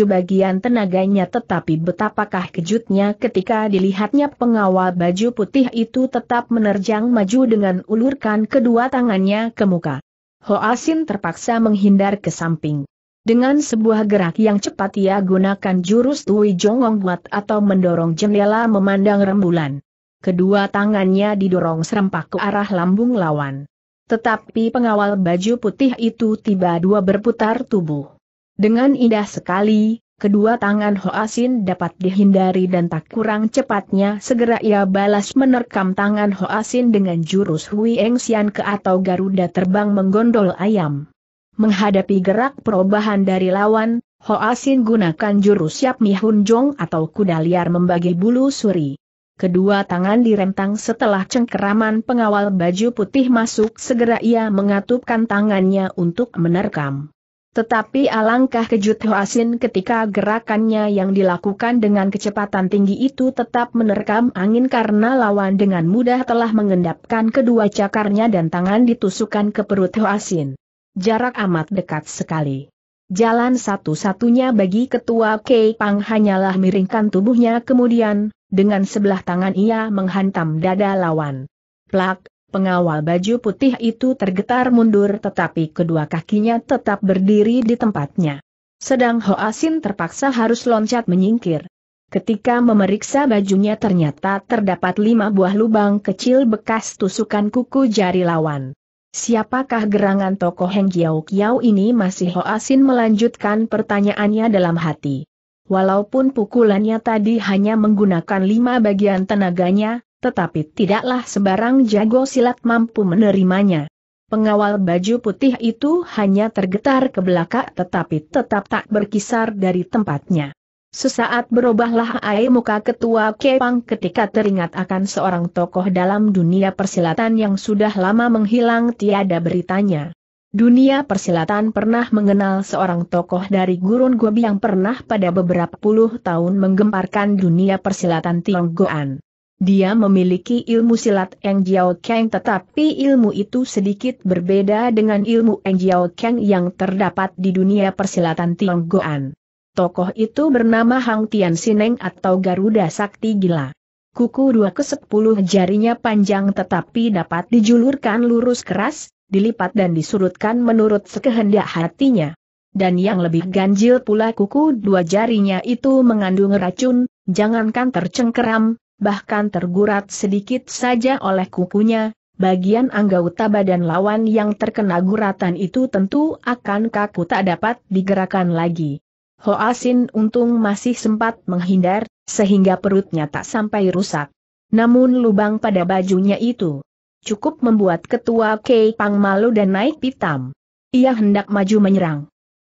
A: bagian tenaganya tetapi betapakah kejutnya ketika dilihatnya pengawal baju putih itu tetap menerjang maju dengan ulurkan kedua tangannya ke muka. Ho Asin terpaksa menghindar ke samping. Dengan sebuah gerak yang cepat ia gunakan jurus Tui Jongong buat atau mendorong jendela memandang rembulan. Kedua tangannya didorong serempak ke arah lambung lawan. Tetapi pengawal baju putih itu tiba dua berputar tubuh. Dengan indah sekali, kedua tangan Hoasin dapat dihindari dan tak kurang cepatnya segera ia balas menerkam tangan Hoasin dengan jurus Hui Eng Sian ke atau Garuda terbang menggondol ayam. Menghadapi gerak perubahan dari lawan, Hoasin gunakan jurus Yap Mihun Jong atau kuda liar membagi bulu suri. Kedua tangan direntang setelah cengkeraman pengawal baju putih masuk segera ia mengatupkan tangannya untuk menerkam. Tetapi alangkah kejut Hoasin ketika gerakannya yang dilakukan dengan kecepatan tinggi itu tetap menerkam angin karena lawan dengan mudah telah mengendapkan kedua cakarnya dan tangan ditusukkan ke perut Hoasin jarak amat dekat sekali. Jalan satu-satunya bagi ketua Kei Pang hanyalah miringkan tubuhnya kemudian, dengan sebelah tangan ia menghantam dada lawan. Plak, pengawal baju putih itu tergetar mundur tetapi kedua kakinya tetap berdiri di tempatnya. Sedang Ho Asin terpaksa harus loncat menyingkir. Ketika memeriksa bajunya ternyata terdapat lima buah lubang kecil bekas tusukan kuku jari lawan. Siapakah gerangan tokoh Heng Jiao ini masih Hoasin melanjutkan pertanyaannya dalam hati. Walaupun pukulannya tadi hanya menggunakan lima bagian tenaganya, tetapi tidaklah sebarang jago silat mampu menerimanya. Pengawal baju putih itu hanya tergetar ke belakang tetapi tetap tak berkisar dari tempatnya. Sesaat berubahlah air muka ketua Kepang ketika teringat akan seorang tokoh dalam dunia persilatan yang sudah lama menghilang tiada beritanya. Dunia persilatan pernah mengenal seorang tokoh dari gurun Gobi yang pernah pada beberapa puluh tahun menggemparkan dunia persilatan Tionggoan. Dia memiliki ilmu silat Eng Jiao Kang tetapi ilmu itu sedikit berbeda dengan ilmu Eng Jiao Kang yang terdapat di dunia persilatan Tionggoan. Tokoh itu bernama Hang Tian Sineng atau Garuda Sakti Gila. Kuku dua ke sepuluh jarinya panjang tetapi dapat dijulurkan lurus keras, dilipat dan disurutkan menurut sekehendak hatinya. Dan yang lebih ganjil pula kuku dua jarinya itu mengandung racun, jangankan tercengkeram, bahkan tergurat sedikit saja oleh kukunya, bagian anggota badan lawan yang terkena guratan itu tentu akan kaku tak dapat digerakkan lagi. Hoasin ah untung masih sempat menghindar, sehingga perutnya tak sampai rusak. Namun lubang pada bajunya itu cukup membuat ketua Kei Pang malu dan naik pitam. Ia hendak maju menyerang.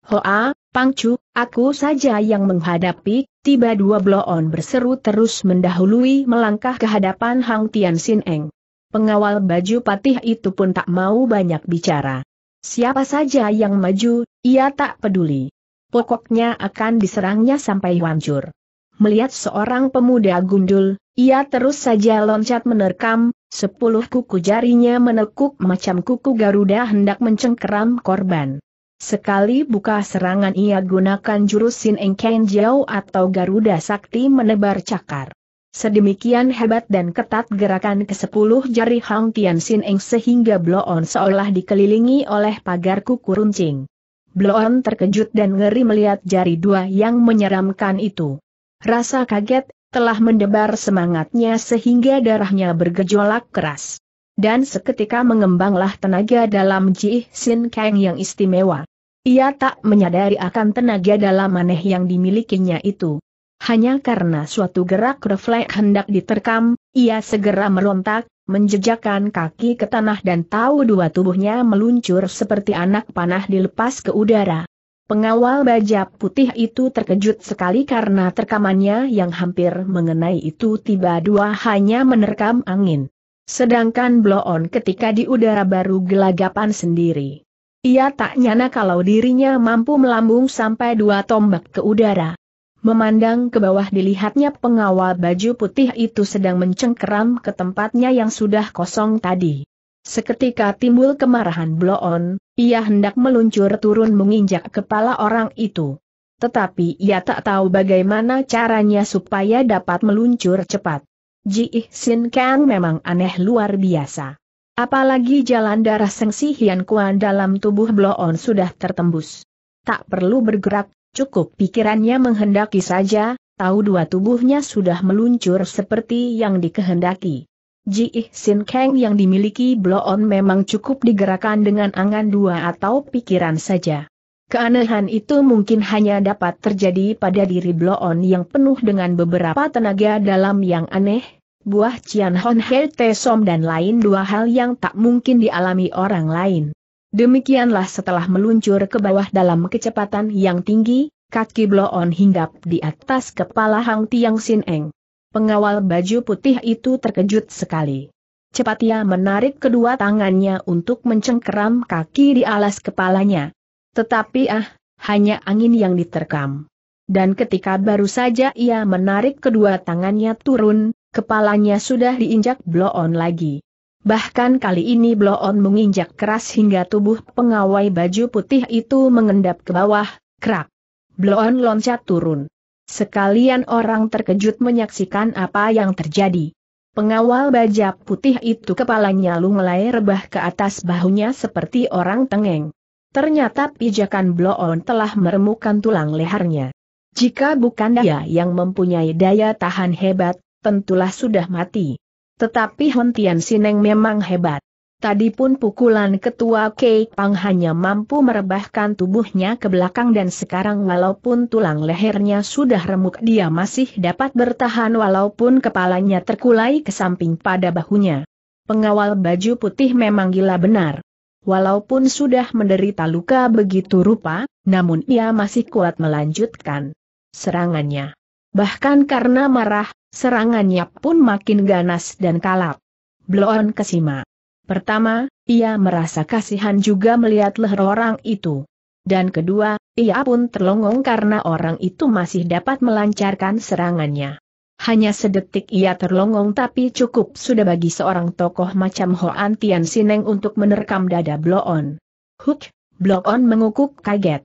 A: Hoa, ah, Pangcu, aku saja yang menghadapi, tiba dua bloon berseru terus mendahului melangkah ke hadapan Hang Tian Sin Eng. Pengawal baju patih itu pun tak mau banyak bicara. Siapa saja yang maju, ia tak peduli pokoknya akan diserangnya sampai hancur. Melihat seorang pemuda gundul, ia terus saja loncat menerkam, sepuluh kuku jarinya menekuk macam kuku Garuda hendak mencengkeram korban. Sekali buka serangan ia gunakan jurus Sin Engken Jiao atau Garuda Sakti menebar cakar. Sedemikian hebat dan ketat gerakan ke sepuluh jari Hang Tian Sin Eng sehingga bloon seolah dikelilingi oleh pagar kuku runcing. Bloon terkejut dan ngeri melihat jari dua yang menyeramkan itu. Rasa kaget, telah mendebar semangatnya sehingga darahnya bergejolak keras. Dan seketika mengembanglah tenaga dalam Ji Sin Kang yang istimewa. Ia tak menyadari akan tenaga dalam aneh yang dimilikinya itu. Hanya karena suatu gerak refleks hendak diterkam, ia segera merontak, menjejakkan kaki ke tanah dan tahu dua tubuhnya meluncur seperti anak panah dilepas ke udara. Pengawal baja putih itu terkejut sekali karena terkamannya yang hampir mengenai itu tiba dua hanya menerkam angin. Sedangkan blow on ketika di udara baru gelagapan sendiri. Ia tak nyana kalau dirinya mampu melambung sampai dua tombak ke udara. Memandang ke bawah dilihatnya pengawal baju putih itu sedang mencengkeram ke tempatnya yang sudah kosong tadi. Seketika timbul kemarahan Bloon, ia hendak meluncur turun menginjak kepala orang itu. Tetapi ia tak tahu bagaimana caranya supaya dapat meluncur cepat. Ji Sin Kang memang aneh luar biasa. Apalagi jalan darah sengsihian Hian Kuan dalam tubuh Bloon sudah tertembus. Tak perlu bergerak, Cukup pikirannya menghendaki saja, tahu dua tubuhnya sudah meluncur seperti yang dikehendaki. Ji Sin Kang yang dimiliki Blow On memang cukup digerakkan dengan angan dua atau pikiran saja. Keanehan itu mungkin hanya dapat terjadi pada diri Blow On yang penuh dengan beberapa tenaga dalam yang aneh, buah Cian Hon He Te Som dan lain dua hal yang tak mungkin dialami orang lain. Demikianlah setelah meluncur ke bawah dalam kecepatan yang tinggi, kaki Bloon hinggap di atas kepala Hang Tiang Sin Eng. Pengawal baju putih itu terkejut sekali. Cepat ia menarik kedua tangannya untuk mencengkeram kaki di alas kepalanya. Tetapi ah, hanya angin yang diterkam. Dan ketika baru saja ia menarik kedua tangannya turun, kepalanya sudah diinjak Bloon lagi. Bahkan kali ini Bloon menginjak keras hingga tubuh pengawai baju putih itu mengendap ke bawah, krak. Bloon loncat turun. Sekalian orang terkejut menyaksikan apa yang terjadi. Pengawal baju putih itu kepalanya lunglai rebah ke atas bahunya seperti orang tengeng. Ternyata pijakan Bloon telah meremukkan tulang lehernya. Jika bukan dia yang mempunyai daya tahan hebat, tentulah sudah mati. Tetapi Hentian Sineng memang hebat. Tadi pun pukulan ketua Kei Pang hanya mampu merebahkan tubuhnya ke belakang dan sekarang walaupun tulang lehernya sudah remuk dia masih dapat bertahan walaupun kepalanya terkulai ke samping pada bahunya. Pengawal baju putih memang gila benar. Walaupun sudah menderita luka begitu rupa, namun ia masih kuat melanjutkan serangannya. Bahkan karena marah, Serangannya pun makin ganas dan kalap. Bloon kesima. Pertama, ia merasa kasihan juga melihat leher orang itu. Dan kedua, ia pun terlongong karena orang itu masih dapat melancarkan serangannya. Hanya sedetik ia terlongong tapi cukup sudah bagi seorang tokoh macam Hoan Tian Sineng untuk menerkam dada Bloon. Huk, Bloon mengukuk kaget.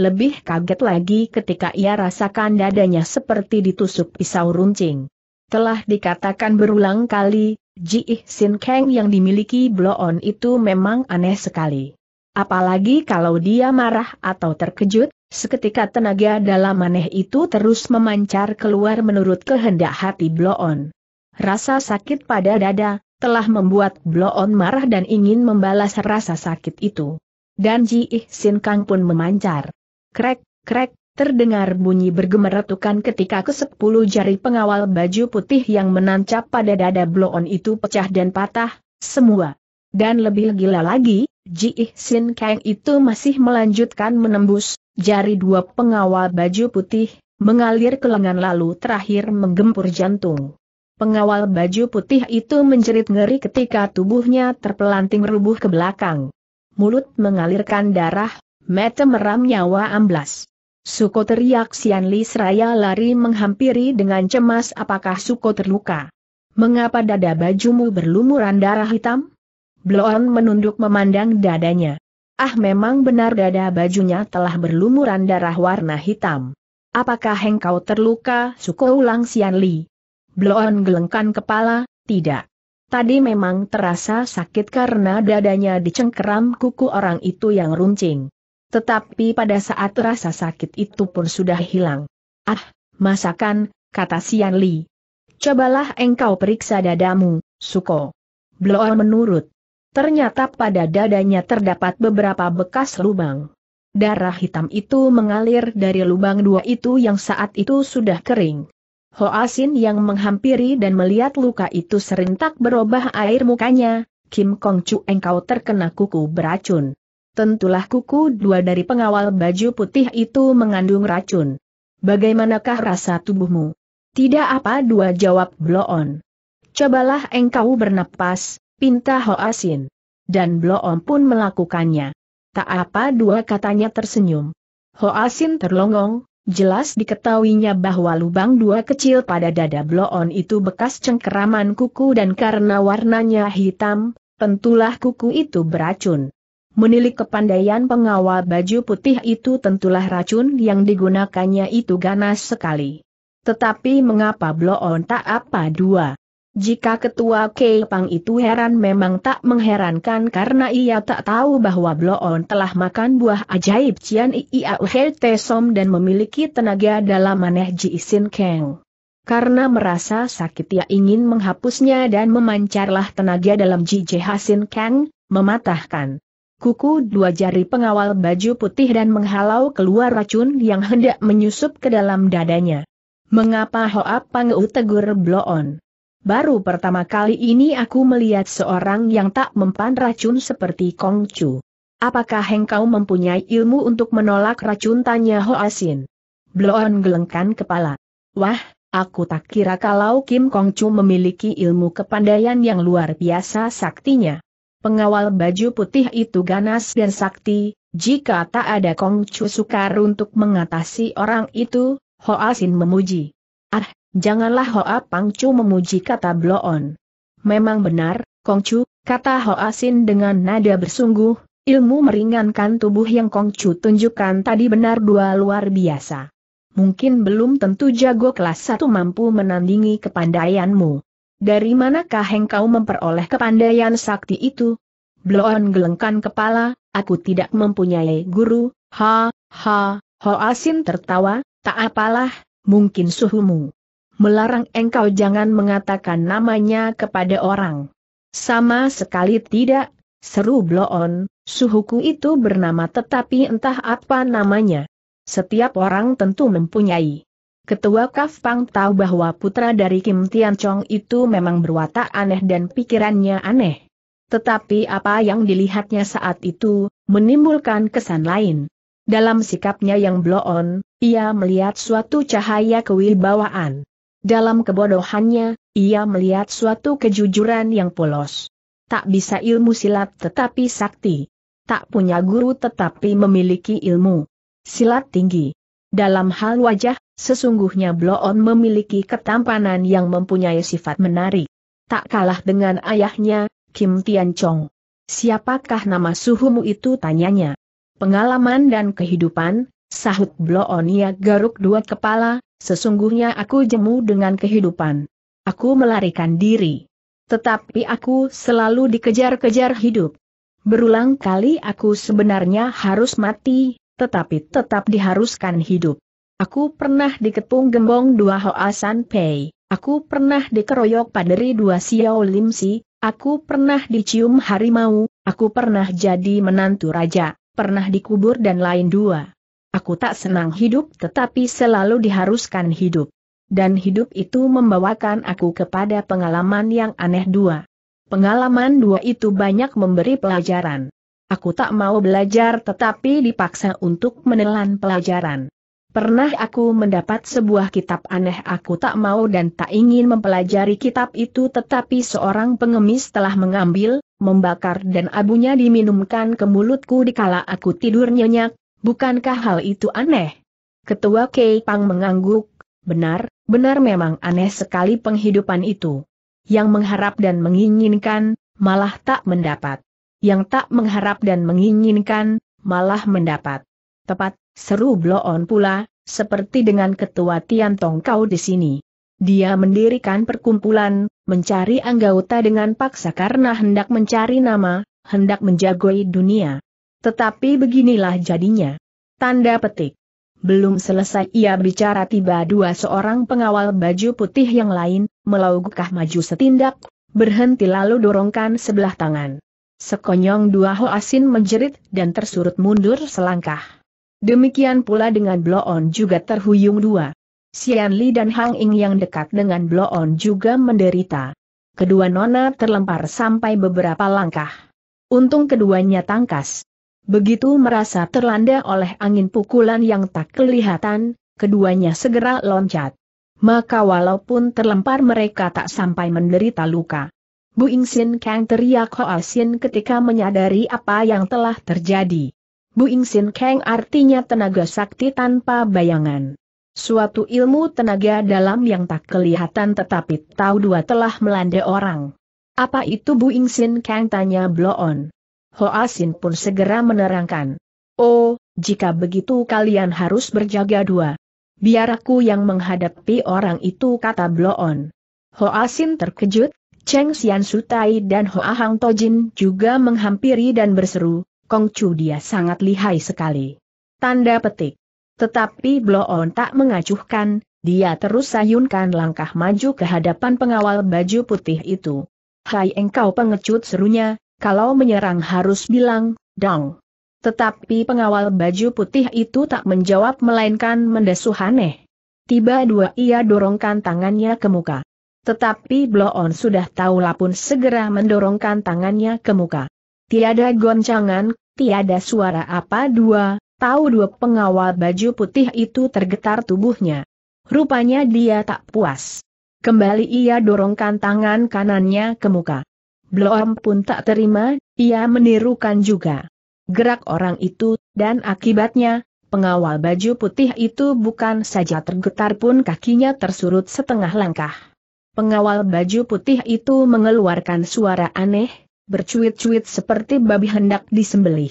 A: Lebih kaget lagi ketika ia rasakan dadanya seperti ditusuk pisau runcing. Telah dikatakan berulang kali, Ji Sin Kang yang dimiliki Bloon itu memang aneh sekali. Apalagi kalau dia marah atau terkejut, seketika tenaga dalam aneh itu terus memancar keluar menurut kehendak hati Bloon. Rasa sakit pada dada, telah membuat Bloon marah dan ingin membalas rasa sakit itu. Dan Ji Sin Kang pun memancar. Krek, krek, terdengar bunyi bergemeratukan ketika kesepuluh jari pengawal baju putih yang menancap pada dada bloon itu pecah dan patah, semua. Dan lebih gila lagi, Ji Sin Kang itu masih melanjutkan menembus, jari dua pengawal baju putih, mengalir ke lengan lalu terakhir menggempur jantung. Pengawal baju putih itu menjerit ngeri ketika tubuhnya terpelanting rubuh ke belakang. Mulut mengalirkan darah, mata meram nyawa amblas. Suko teriak Sian Li seraya lari menghampiri dengan cemas apakah Suko terluka. Mengapa dada bajumu berlumuran darah hitam? Bloon menunduk memandang dadanya. Ah memang benar dada bajunya telah berlumuran darah warna hitam. Apakah engkau terluka? Suko ulang Sian Li. Bloon gelengkan kepala, tidak. Tadi memang terasa sakit karena dadanya dicengkeram kuku orang itu yang runcing. Tetapi pada saat rasa sakit itu pun sudah hilang. Ah, masakan, kata Sian Li. Cobalah engkau periksa dadamu, Suko. Bloor menurut. Ternyata pada dadanya terdapat beberapa bekas lubang. Darah hitam itu mengalir dari lubang dua itu yang saat itu sudah kering. Hoasin yang menghampiri dan melihat luka itu serentak berubah air mukanya, Kim Kong Chu engkau terkena kuku beracun tentulah kuku dua dari pengawal baju putih itu mengandung racun. Bagaimanakah rasa tubuhmu? Tidak apa dua jawab Bloon. Cobalah engkau bernapas, pinta Hoasin. Dan Bloon pun melakukannya. Tak apa dua katanya tersenyum. Hoasin terlongong, jelas diketahuinya bahwa lubang dua kecil pada dada Bloon itu bekas cengkeraman kuku dan karena warnanya hitam, tentulah kuku itu beracun. Menilik kepandaian pengawal baju putih itu tentulah racun yang digunakannya itu ganas sekali. Tetapi mengapa Bloon tak apa dua? Jika ketua Kepang itu heran memang tak mengherankan karena ia tak tahu bahwa Bloon telah makan buah ajaib Cian Iauhe Tesom dan memiliki tenaga dalam maneh Ji Sin Kang. Karena merasa sakit ia ingin menghapusnya dan memancarlah tenaga dalam Ji Hasin Kang, mematahkan kuku dua jari pengawal baju putih dan menghalau keluar racun yang hendak menyusup ke dalam dadanya. Mengapa Hoa Pangeu tegur bloon? Baru pertama kali ini aku melihat seorang yang tak mempan racun seperti Kong Chu. Apakah engkau mempunyai ilmu untuk menolak racun tanya Hoa Sin. Bloon gelengkan kepala. Wah, aku tak kira kalau Kim Kong Chu memiliki ilmu kepandaian yang luar biasa saktinya. Pengawal baju putih itu ganas dan sakti, jika tak ada Kongcu Chu sukar untuk mengatasi orang itu, Hoa Sin memuji. Ah, janganlah Hoa Pang memuji kata Bloon. Memang benar, Kongcu, kata Hoa Sin dengan nada bersungguh, ilmu meringankan tubuh yang Kongcu tunjukkan tadi benar dua luar biasa. Mungkin belum tentu jago kelas satu mampu menandingi kepandaianmu. Dari manakah engkau memperoleh kepandaian sakti itu? Bloon gelengkan kepala, aku tidak mempunyai guru, ha, ha, Hoasin tertawa, tak apalah, mungkin suhumu. Melarang engkau jangan mengatakan namanya kepada orang. Sama sekali tidak, seru Bloon, suhuku itu bernama tetapi entah apa namanya. Setiap orang tentu mempunyai Ketua Kaf Pang tahu bahwa putra dari Kim Tian Chong itu memang berwatak aneh dan pikirannya aneh. Tetapi apa yang dilihatnya saat itu, menimbulkan kesan lain. Dalam sikapnya yang bloon, ia melihat suatu cahaya kewibawaan. Dalam kebodohannya, ia melihat suatu kejujuran yang polos. Tak bisa ilmu silat tetapi sakti. Tak punya guru tetapi memiliki ilmu. Silat tinggi. Dalam hal wajah, sesungguhnya Bloon memiliki ketampanan yang mempunyai sifat menarik. Tak kalah dengan ayahnya, Kim Tian Chong. Siapakah nama suhumu itu tanyanya. Pengalaman dan kehidupan, sahut Bloon Bloonia garuk dua kepala, sesungguhnya aku jemu dengan kehidupan. Aku melarikan diri. Tetapi aku selalu dikejar-kejar hidup. Berulang kali aku sebenarnya harus mati, tetapi tetap diharuskan hidup. Aku pernah dikepung gembong dua Hoa San Pei, aku pernah dikeroyok paderi dua Xiao Lim Si, aku pernah dicium harimau, aku pernah jadi menantu raja, pernah dikubur dan lain dua. Aku tak senang hidup tetapi selalu diharuskan hidup. Dan hidup itu membawakan aku kepada pengalaman yang aneh dua. Pengalaman dua itu banyak memberi pelajaran. Aku tak mau belajar tetapi dipaksa untuk menelan pelajaran. Pernah aku mendapat sebuah kitab aneh aku tak mau dan tak ingin mempelajari kitab itu tetapi seorang pengemis telah mengambil, membakar dan abunya diminumkan ke mulutku dikala aku tidur nyenyak, bukankah hal itu aneh? Ketua Kei Pang mengangguk, benar, benar memang aneh sekali penghidupan itu. Yang mengharap dan menginginkan, malah tak mendapat yang tak mengharap dan menginginkan, malah mendapat. Tepat, seru Bloon pula, seperti dengan ketua Tiantong kau di sini. Dia mendirikan perkumpulan, mencari anggota dengan paksa karena hendak mencari nama, hendak menjagoi dunia. Tetapi beginilah jadinya. Tanda petik. Belum selesai ia bicara tiba dua seorang pengawal baju putih yang lain, melaukah maju setindak, berhenti lalu dorongkan sebelah tangan. Sekonyong dua ho asin menjerit dan tersurut mundur selangkah. Demikian pula dengan Bloon juga terhuyung dua. Sian Li dan Hang Ying yang dekat dengan Bloon juga menderita. Kedua nona terlempar sampai beberapa langkah. Untung keduanya tangkas. Begitu merasa terlanda oleh angin pukulan yang tak kelihatan, keduanya segera loncat. Maka walaupun terlempar mereka tak sampai menderita luka. Bu Ing Sin Kang teriak Hoa Sin ketika menyadari apa yang telah terjadi. Bu Ing Sin Kang artinya tenaga sakti tanpa bayangan. Suatu ilmu tenaga dalam yang tak kelihatan tetapi tahu dua telah melanda orang. Apa itu Bu Ing Sin Kang tanya Bloon. Hoa Sin pun segera menerangkan. Oh, jika begitu kalian harus berjaga dua. Biar aku yang menghadapi orang itu kata Bloon. Hoa Sin terkejut, Cheng Xian Sutai dan Hoa Hang Tojin juga menghampiri dan berseru, Kong Chu dia sangat lihai sekali. Tanda petik. Tetapi Blo On tak mengacuhkan, dia terus sayunkan langkah maju ke hadapan pengawal baju putih itu. Hai engkau pengecut serunya, kalau menyerang harus bilang, dong. Tetapi pengawal baju putih itu tak menjawab melainkan mendesuh aneh. Tiba dua ia dorongkan tangannya ke muka. Tetapi Bloon sudah tahu lapun segera mendorongkan tangannya ke muka. Tiada goncangan, tiada suara apa dua, tahu dua pengawal baju putih itu tergetar tubuhnya. Rupanya dia tak puas. Kembali ia dorongkan tangan kanannya ke muka. Bloon pun tak terima, ia menirukan juga. Gerak orang itu, dan akibatnya, pengawal baju putih itu bukan saja tergetar pun kakinya tersurut setengah langkah. Pengawal baju putih itu mengeluarkan suara aneh, bercuit-cuit seperti babi hendak disembelih.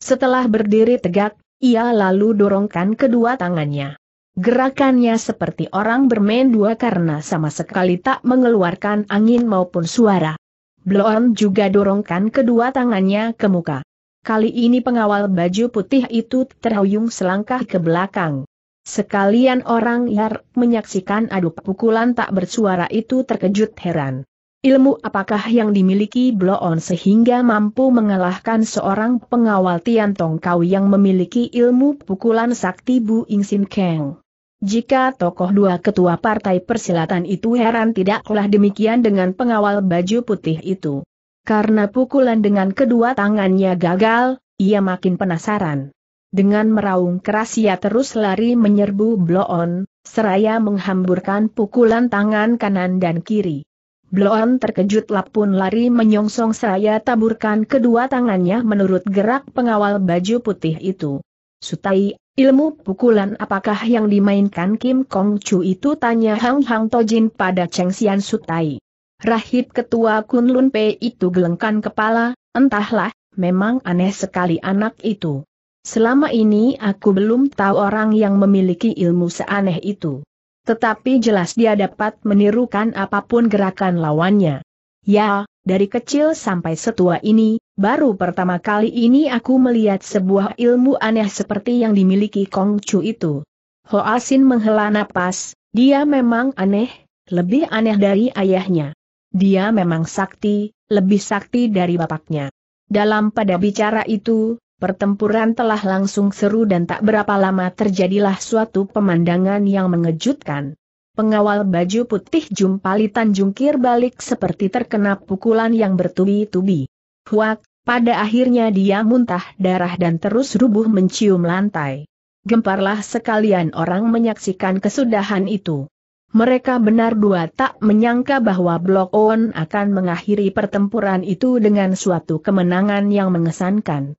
A: Setelah berdiri tegak, ia lalu dorongkan kedua tangannya. Gerakannya seperti orang bermain dua karena sama sekali tak mengeluarkan angin maupun suara. Bloon juga dorongkan kedua tangannya ke muka. Kali ini pengawal baju putih itu terhuyung selangkah ke belakang. Sekalian orang yang menyaksikan adu pukulan tak bersuara itu terkejut heran. Ilmu apakah yang dimiliki Bloon sehingga mampu mengalahkan seorang pengawal Tian Tong Kau yang memiliki ilmu pukulan sakti Bu Sin Kang? Jika tokoh dua ketua partai persilatan itu heran tidaklah demikian dengan pengawal baju putih itu. Karena pukulan dengan kedua tangannya gagal, ia makin penasaran. Dengan meraung keras ia terus lari menyerbu Bloon, seraya menghamburkan pukulan tangan kanan dan kiri. Bloon terkejut lapun lari menyongsong seraya taburkan kedua tangannya menurut gerak pengawal baju putih itu. Sutai, ilmu pukulan apakah yang dimainkan Kim Kong Chu itu tanya Hang Hang Tojin pada Cheng Xian Sutai. Rahib ketua Kun Lun Pei itu gelengkan kepala, entahlah, memang aneh sekali anak itu. Selama ini aku belum tahu orang yang memiliki ilmu seaneh itu. Tetapi jelas dia dapat menirukan apapun gerakan lawannya. Ya, dari kecil sampai setua ini, baru pertama kali ini aku melihat sebuah ilmu aneh seperti yang dimiliki Kong Chu itu. Ho Asin menghela napas, dia memang aneh, lebih aneh dari ayahnya. Dia memang sakti, lebih sakti dari bapaknya. Dalam pada bicara itu, pertempuran telah langsung seru dan tak berapa lama terjadilah suatu pemandangan yang mengejutkan. Pengawal baju putih Jumpali jungkir balik seperti terkena pukulan yang bertubi-tubi. Huak, pada akhirnya dia muntah darah dan terus rubuh mencium lantai. Gemparlah sekalian orang menyaksikan kesudahan itu. Mereka benar dua tak menyangka bahwa Blok On akan mengakhiri pertempuran itu dengan suatu kemenangan yang mengesankan.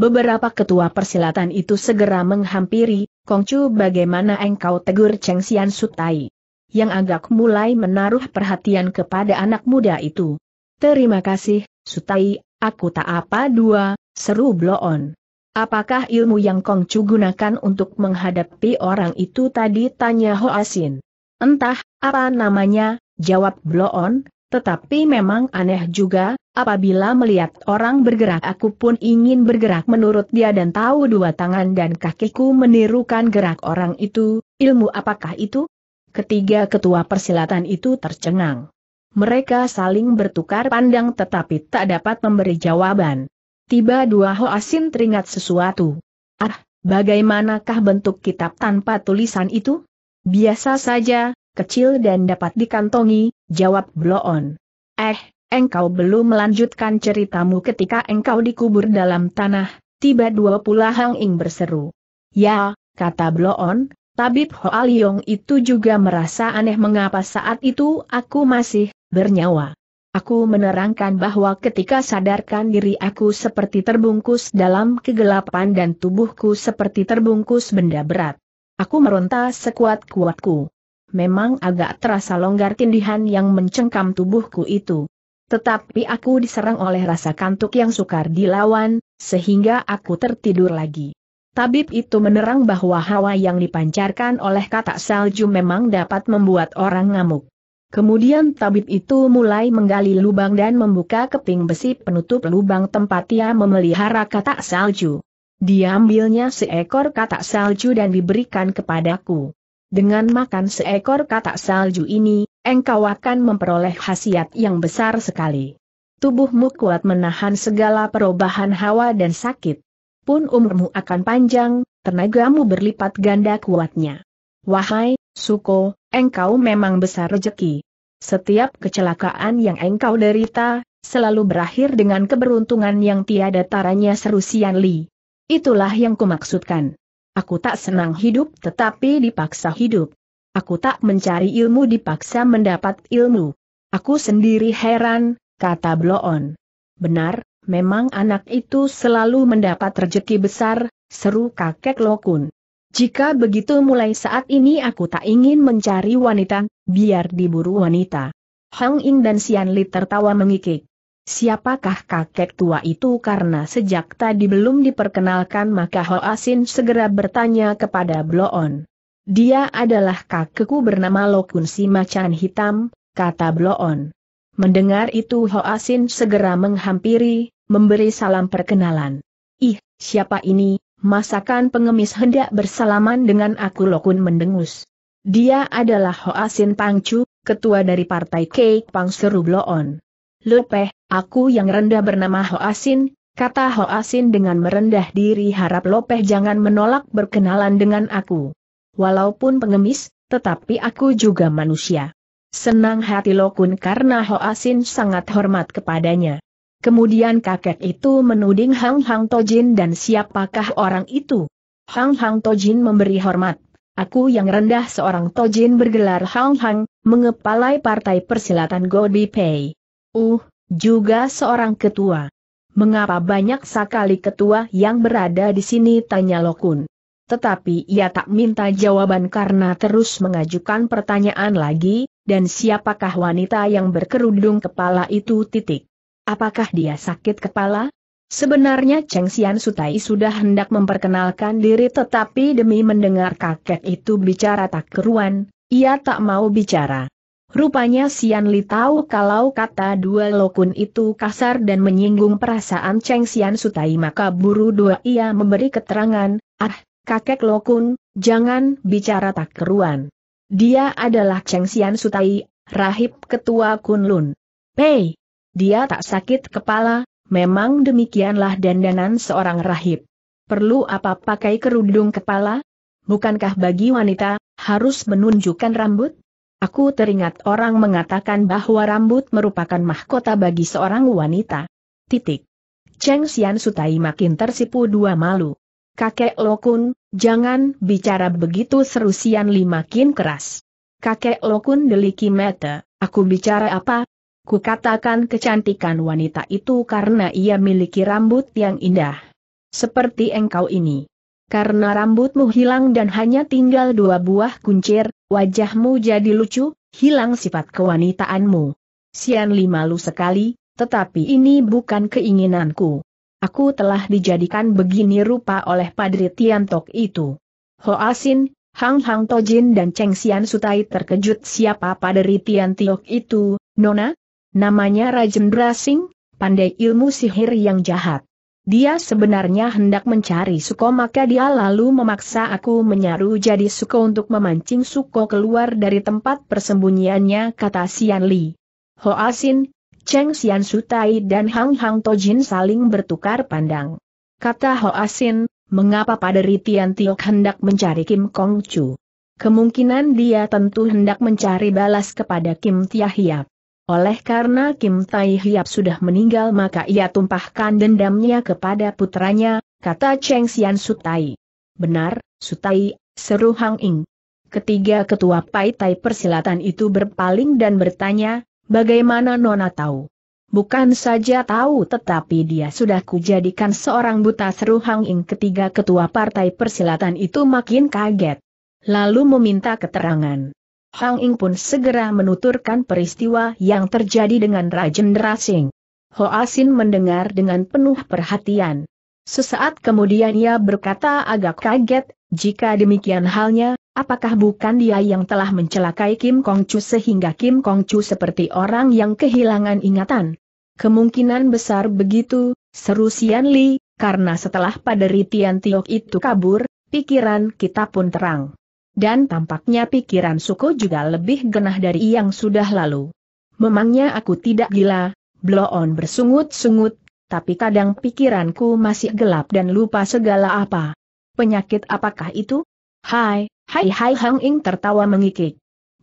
A: Beberapa ketua persilatan itu segera menghampiri, Kongcu bagaimana engkau tegur Cheng Xian Sutai? Yang agak mulai menaruh perhatian kepada anak muda itu. Terima kasih, Sutai, aku tak apa dua, seru bloon. Apakah ilmu yang Kongcu gunakan untuk menghadapi orang itu tadi tanya Ho Asin. Entah, apa namanya, jawab Bloon, tetapi memang aneh juga, apabila melihat orang bergerak aku pun ingin bergerak menurut dia dan tahu dua tangan dan kakiku menirukan gerak orang itu, ilmu apakah itu? Ketiga ketua persilatan itu tercengang. Mereka saling bertukar pandang tetapi tak dapat memberi jawaban. Tiba dua Hoasin teringat sesuatu. Ah, bagaimanakah bentuk kitab tanpa tulisan itu? Biasa saja, kecil dan dapat dikantongi, jawab Bloon. Eh, engkau belum melanjutkan ceritamu ketika engkau dikubur dalam tanah, tiba dua pula Hang Ing berseru. Ya, kata Bloon, Tabib Hoa Liong itu juga merasa aneh mengapa saat itu aku masih bernyawa. Aku menerangkan bahwa ketika sadarkan diri aku seperti terbungkus dalam kegelapan dan tubuhku seperti terbungkus benda berat. Aku meronta sekuat-kuatku memang agak terasa longgar tindihan yang mencengkam tubuhku itu. Tetapi aku diserang oleh rasa kantuk yang sukar dilawan, sehingga aku tertidur lagi. Tabib itu menerang bahwa hawa yang dipancarkan oleh katak salju memang dapat membuat orang ngamuk. Kemudian tabib itu mulai menggali lubang dan membuka keping besi penutup lubang tempat ia memelihara katak salju. Diambilnya seekor katak salju dan diberikan kepadaku. Dengan makan seekor katak salju ini, engkau akan memperoleh khasiat yang besar sekali. Tubuhmu kuat menahan segala perubahan hawa dan sakit. Pun umurmu akan panjang, tenagamu berlipat ganda kuatnya. Wahai, Suko, engkau memang besar rejeki. Setiap kecelakaan yang engkau derita, selalu berakhir dengan keberuntungan yang tiada taranya seru Sian Li. Itulah yang kumaksudkan. Aku tak senang hidup tetapi dipaksa hidup. Aku tak mencari ilmu dipaksa mendapat ilmu. Aku sendiri heran, kata Bloon. Benar, memang anak itu selalu mendapat rejeki besar, seru kakek Lokun. Jika begitu mulai saat ini aku tak ingin mencari wanita, biar diburu wanita. Hang Ing dan Xian Li tertawa mengikik siapakah kakek tua itu karena sejak tadi belum diperkenalkan maka Ho Asin segera bertanya kepada Bloon. Dia adalah kakekku bernama Lokun si macan hitam, kata Bloon. Mendengar itu Ho Asin segera menghampiri, memberi salam perkenalan. Ih, siapa ini, masakan pengemis hendak bersalaman dengan aku Lokun mendengus. Dia adalah Ho Asin Pangcu, ketua dari partai Cake Pang Seru Bloon. Lepeh, Aku yang rendah bernama Ho Asin, kata Ho Asin dengan merendah diri harap Lopeh jangan menolak berkenalan dengan aku. Walaupun pengemis, tetapi aku juga manusia. Senang hati Lokun karena Ho Asin sangat hormat kepadanya. Kemudian kakek itu menuding Hang Hang Tojin dan siapakah orang itu? Hang Hang Tojin memberi hormat. Aku yang rendah seorang Tojin bergelar Hang Hang, mengepalai partai persilatan Godi Pei. Uh, juga seorang ketua. Mengapa banyak sekali ketua yang berada di sini tanya Lokun. Tetapi ia tak minta jawaban karena terus mengajukan pertanyaan lagi, dan siapakah wanita yang berkerudung kepala itu titik. Apakah dia sakit kepala? Sebenarnya Cheng Xian Sutai sudah hendak memperkenalkan diri tetapi demi mendengar kakek itu bicara tak keruan, ia tak mau bicara. Rupanya Sian Li tahu kalau kata dua lokun itu kasar dan menyinggung perasaan Cheng Sian Sutai maka buru dua ia memberi keterangan, ah, kakek lokun, jangan bicara tak keruan. Dia adalah Cheng Sian Sutai, rahib ketua Kunlun. Pei! Dia tak sakit kepala, memang demikianlah dandanan seorang rahib. Perlu apa pakai kerudung kepala? Bukankah bagi wanita, harus menunjukkan rambut? Aku teringat orang mengatakan bahwa rambut merupakan mahkota bagi seorang wanita. Titik. Cheng Xian Sutai makin tersipu dua malu. Kakek Lokun, jangan bicara begitu seru Xian Li makin keras. Kakek Lokun deliki mata, aku bicara apa? Ku katakan kecantikan wanita itu karena ia miliki rambut yang indah. Seperti engkau ini. Karena rambutmu hilang dan hanya tinggal dua buah kuncir, Wajahmu jadi lucu, hilang sifat kewanitaanmu. Sian Li malu sekali, tetapi ini bukan keinginanku. Aku telah dijadikan begini rupa oleh Padri Tiantok itu. Ho Asin, Hang Hang Tojin dan Cheng Sian Sutai terkejut siapa Padri Tiantok itu, Nona? Namanya Rajendra Singh, pandai ilmu sihir yang jahat. Dia sebenarnya hendak mencari Suko maka dia lalu memaksa aku menyaru jadi Suko untuk memancing Suko keluar dari tempat persembunyiannya kata Sian Li. Ho Asin, Cheng Sian Sutai dan Hang Hang Tojin saling bertukar pandang. Kata Ho Asin, mengapa pada Ritian Tiok hendak mencari Kim Kong Chu? Kemungkinan dia tentu hendak mencari balas kepada Kim Tiahiap. Oleh karena Kim Tai Hiap sudah meninggal maka ia tumpahkan dendamnya kepada putranya, kata Cheng Xian Sutai. Benar, Sutai, seru Hang Ing. Ketiga ketua Pai Tai persilatan itu berpaling dan bertanya, bagaimana Nona tahu? Bukan saja tahu tetapi dia sudah kujadikan seorang buta seru Hang Ing ketiga ketua partai persilatan itu makin kaget. Lalu meminta keterangan. Hang Ing pun segera menuturkan peristiwa yang terjadi dengan Rajendra Singh. Ho Asin mendengar dengan penuh perhatian. Sesaat kemudian ia berkata agak kaget, jika demikian halnya, apakah bukan dia yang telah mencelakai Kim Kong Chu sehingga Kim Kong Chu seperti orang yang kehilangan ingatan? Kemungkinan besar begitu, seru Sian Li, karena setelah pada Tian Tiok itu kabur, pikiran kita pun terang. Dan tampaknya pikiran Suko juga lebih genah dari yang sudah lalu. Memangnya aku tidak gila, Bloon bersungut-sungut, tapi kadang pikiranku masih gelap dan lupa segala apa. Penyakit apakah itu? Hai, hai hai Hang Ing tertawa mengikik.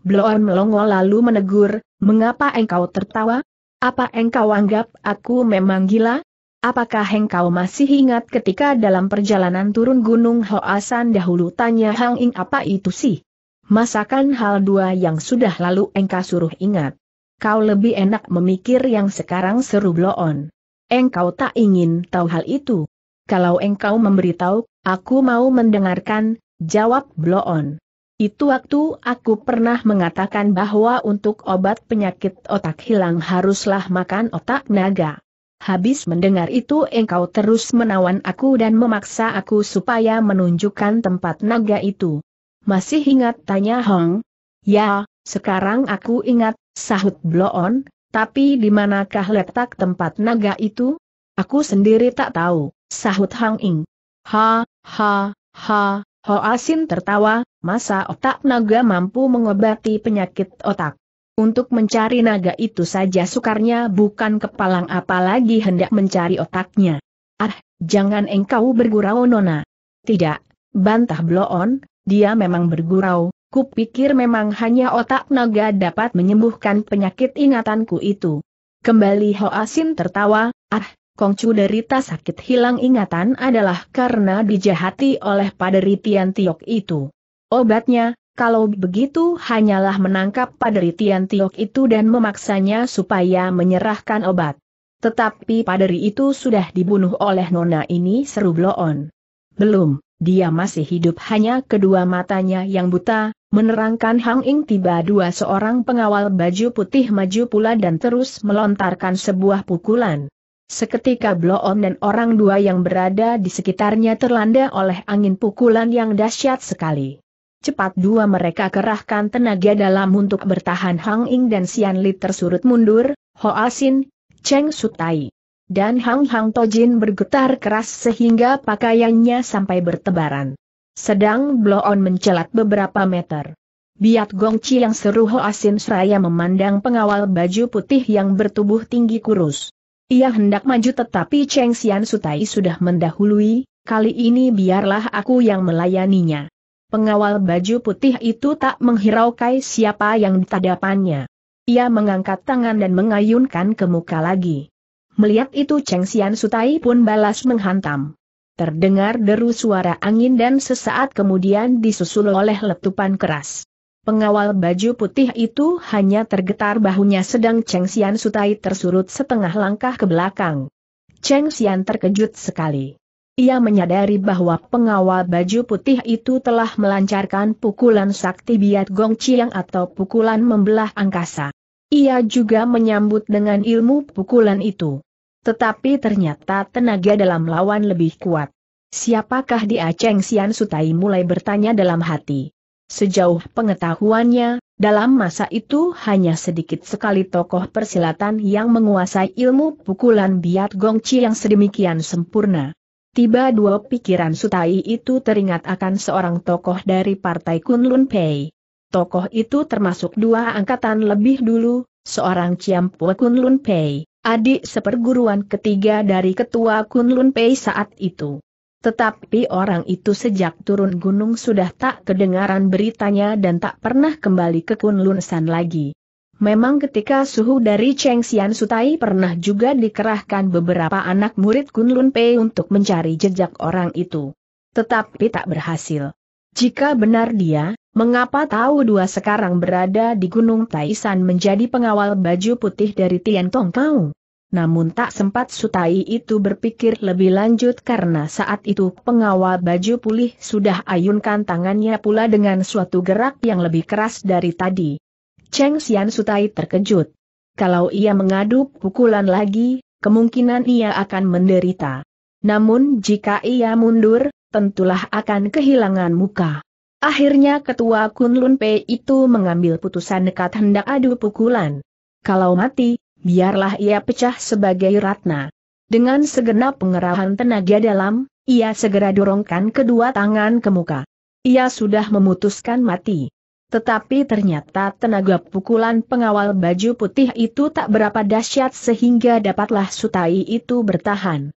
A: Bloon melongo lalu menegur, mengapa engkau tertawa? Apa engkau anggap aku memang gila? Apakah engkau masih ingat ketika dalam perjalanan turun gunung Hoasan dahulu tanya Hang Ing apa itu sih? Masakan hal dua yang sudah lalu engkau suruh ingat. Kau lebih enak memikir yang sekarang seru bloon. Engkau tak ingin tahu hal itu. Kalau engkau memberitahu, aku mau mendengarkan, jawab bloon. Itu waktu aku pernah mengatakan bahwa untuk obat penyakit otak hilang haruslah makan otak naga. Habis mendengar itu engkau terus menawan aku dan memaksa aku supaya menunjukkan tempat naga itu. Masih ingat tanya Hong? Ya, sekarang aku ingat, sahut Bloon, tapi di manakah letak tempat naga itu? Aku sendiri tak tahu, sahut Hang Ing. Ha, ha, ha, Ho Asin tertawa, masa otak naga mampu mengobati penyakit otak. Untuk mencari naga itu saja sukarnya bukan kepalang apalagi hendak mencari otaknya. Ah, jangan engkau bergurau Nona. Tidak, bantah Bloon, dia memang bergurau, kupikir memang hanya otak naga dapat menyembuhkan penyakit ingatanku itu. Kembali Hoasin tertawa, ah, Kongcu derita sakit hilang ingatan adalah karena dijahati oleh paderi Tian Tiok itu. Obatnya, kalau begitu hanyalah menangkap Paderi Tian Tiok itu dan memaksanya supaya menyerahkan obat. Tetapi Paderi itu sudah dibunuh oleh Nona ini seru Bloon. Belum, dia masih hidup hanya kedua matanya yang buta, menerangkan Hang Ing tiba dua seorang pengawal baju putih maju pula dan terus melontarkan sebuah pukulan. Seketika Bloon dan orang dua yang berada di sekitarnya terlanda oleh angin pukulan yang dahsyat sekali. Cepat dua mereka kerahkan tenaga dalam untuk bertahan Hang Ing dan Xian Li tersurut mundur, Ho Asin, ah Cheng Sutai. Dan Hang Hang Tojin bergetar keras sehingga pakaiannya sampai bertebaran. Sedang Blow On mencelat beberapa meter. Biat Gongci yang seru Ho Asin ah seraya memandang pengawal baju putih yang bertubuh tinggi kurus. Ia hendak maju tetapi Cheng Xian Sutai sudah mendahului, kali ini biarlah aku yang melayaninya. Pengawal baju putih itu tak menghiraukan siapa yang ditadapannya. Ia mengangkat tangan dan mengayunkan ke muka lagi. Melihat itu Cheng Xian Sutai pun balas menghantam. Terdengar deru suara angin dan sesaat kemudian disusul oleh letupan keras. Pengawal baju putih itu hanya tergetar bahunya sedang Cheng Xian Sutai tersurut setengah langkah ke belakang. Cheng Xian terkejut sekali. Ia menyadari bahwa pengawal baju putih itu telah melancarkan pukulan sakti biat gong yang atau pukulan membelah angkasa. Ia juga menyambut dengan ilmu pukulan itu. Tetapi ternyata tenaga dalam lawan lebih kuat. Siapakah di Aceng Sian Sutai mulai bertanya dalam hati. Sejauh pengetahuannya, dalam masa itu hanya sedikit sekali tokoh persilatan yang menguasai ilmu pukulan biat gongci yang sedemikian sempurna. Tiba dua pikiran Sutai itu teringat akan seorang tokoh dari partai Kunlun Pei. Tokoh itu termasuk dua angkatan lebih dulu, seorang ciampu Kunlun Pei, adik seperguruan ketiga dari ketua Kunlun Pei saat itu. Tetapi orang itu sejak turun gunung sudah tak kedengaran beritanya dan tak pernah kembali ke Kunlun San lagi. Memang ketika suhu dari Cheng Xian Sutai pernah juga dikerahkan beberapa anak murid Kunlun Pei untuk mencari jejak orang itu. Tetapi tak berhasil. Jika benar dia, mengapa tahu dua sekarang berada di Gunung Taisan menjadi pengawal baju putih dari Tian Tong Kau? Namun tak sempat Sutai itu berpikir lebih lanjut karena saat itu pengawal baju pulih sudah ayunkan tangannya pula dengan suatu gerak yang lebih keras dari tadi. Cheng Xian Sutai terkejut. Kalau ia mengadu pukulan lagi, kemungkinan ia akan menderita. Namun jika ia mundur, tentulah akan kehilangan muka. Akhirnya ketua Kunlun Pei itu mengambil putusan dekat hendak adu pukulan. Kalau mati, biarlah ia pecah sebagai ratna. Dengan segenap pengerahan tenaga dalam, ia segera dorongkan kedua tangan ke muka. Ia sudah memutuskan mati. Tetapi ternyata tenaga pukulan pengawal baju putih itu tak berapa dahsyat sehingga dapatlah Sutai itu bertahan.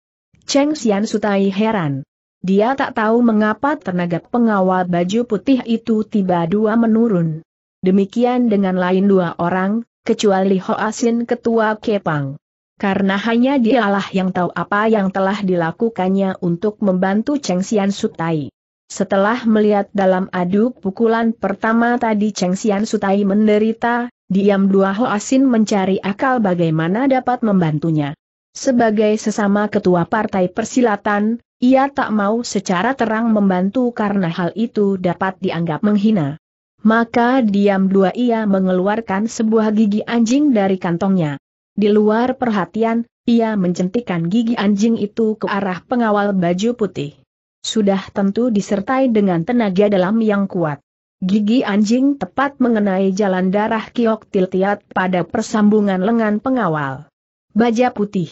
A: Cheng Xian Sutai heran. Dia tak tahu mengapa tenaga pengawal baju putih itu tiba dua menurun. Demikian dengan lain dua orang, kecuali Ho Asin Ketua Kepang. Karena hanya dialah yang tahu apa yang telah dilakukannya untuk membantu Cheng Xian Sutai. Setelah melihat dalam adu pukulan pertama tadi Cheng Xian Sutai menderita, diam dua Ho Asin mencari akal bagaimana dapat membantunya. Sebagai sesama ketua partai persilatan, ia tak mau secara terang membantu karena hal itu dapat dianggap menghina. Maka diam dua ia mengeluarkan sebuah gigi anjing dari kantongnya. Di luar perhatian, ia menjentikan gigi anjing itu ke arah pengawal baju putih. Sudah tentu disertai dengan tenaga dalam yang kuat. Gigi anjing tepat mengenai jalan darah kiok tiltiat pada persambungan lengan pengawal. Baja putih.